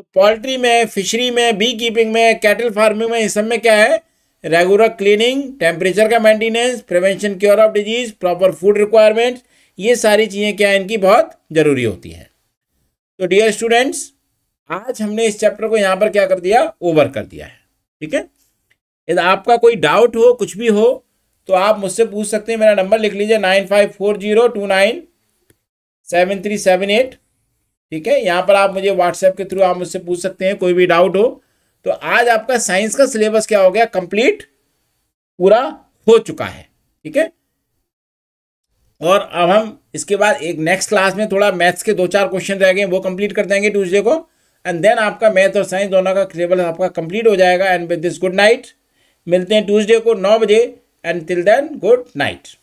तो पोल्ट्री में फिशरी में बी कीपिंग में कैटल फार्मिंग में इस सब में क्या है रेगुलर क्लीनिंग टेम्परेचर का maintenance prevention cure of disease proper food requirements ये सारी चीज़ें क्या इनकी बहुत ज़रूरी होती हैं तो डियर स्टूडेंट्स आज हमने इस चैप्टर को यहाँ पर क्या कर दिया ओवर कर दिया है ठीक है यदि आपका कोई डाउट हो कुछ भी हो तो आप मुझसे पूछ सकते हैं मेरा नंबर लिख लीजिए nine five four zero two nine seven three seven eight ठीक है यहाँ पर आप मुझे व्हाट्सएप के थ्रू आप मुझसे पूछ सकते हैं कोई भी डाउट हो तो आज आपका साइंस का सिलेबस क्या हो गया कंप्लीट पूरा हो चुका है ठीक है और अब हम इसके बाद एक नेक्स्ट क्लास में थोड़ा मैथ्स के दो चार क्वेश्चन रह गए वो कंप्लीट कर देंगे ट्यूजडे को एंड देन आपका मैथ और साइंस दोनों का सिलेबस आपका कंप्लीट हो जाएगा and with this good night मिलते हैं ट्यूजडे को नौ बजे and till then good night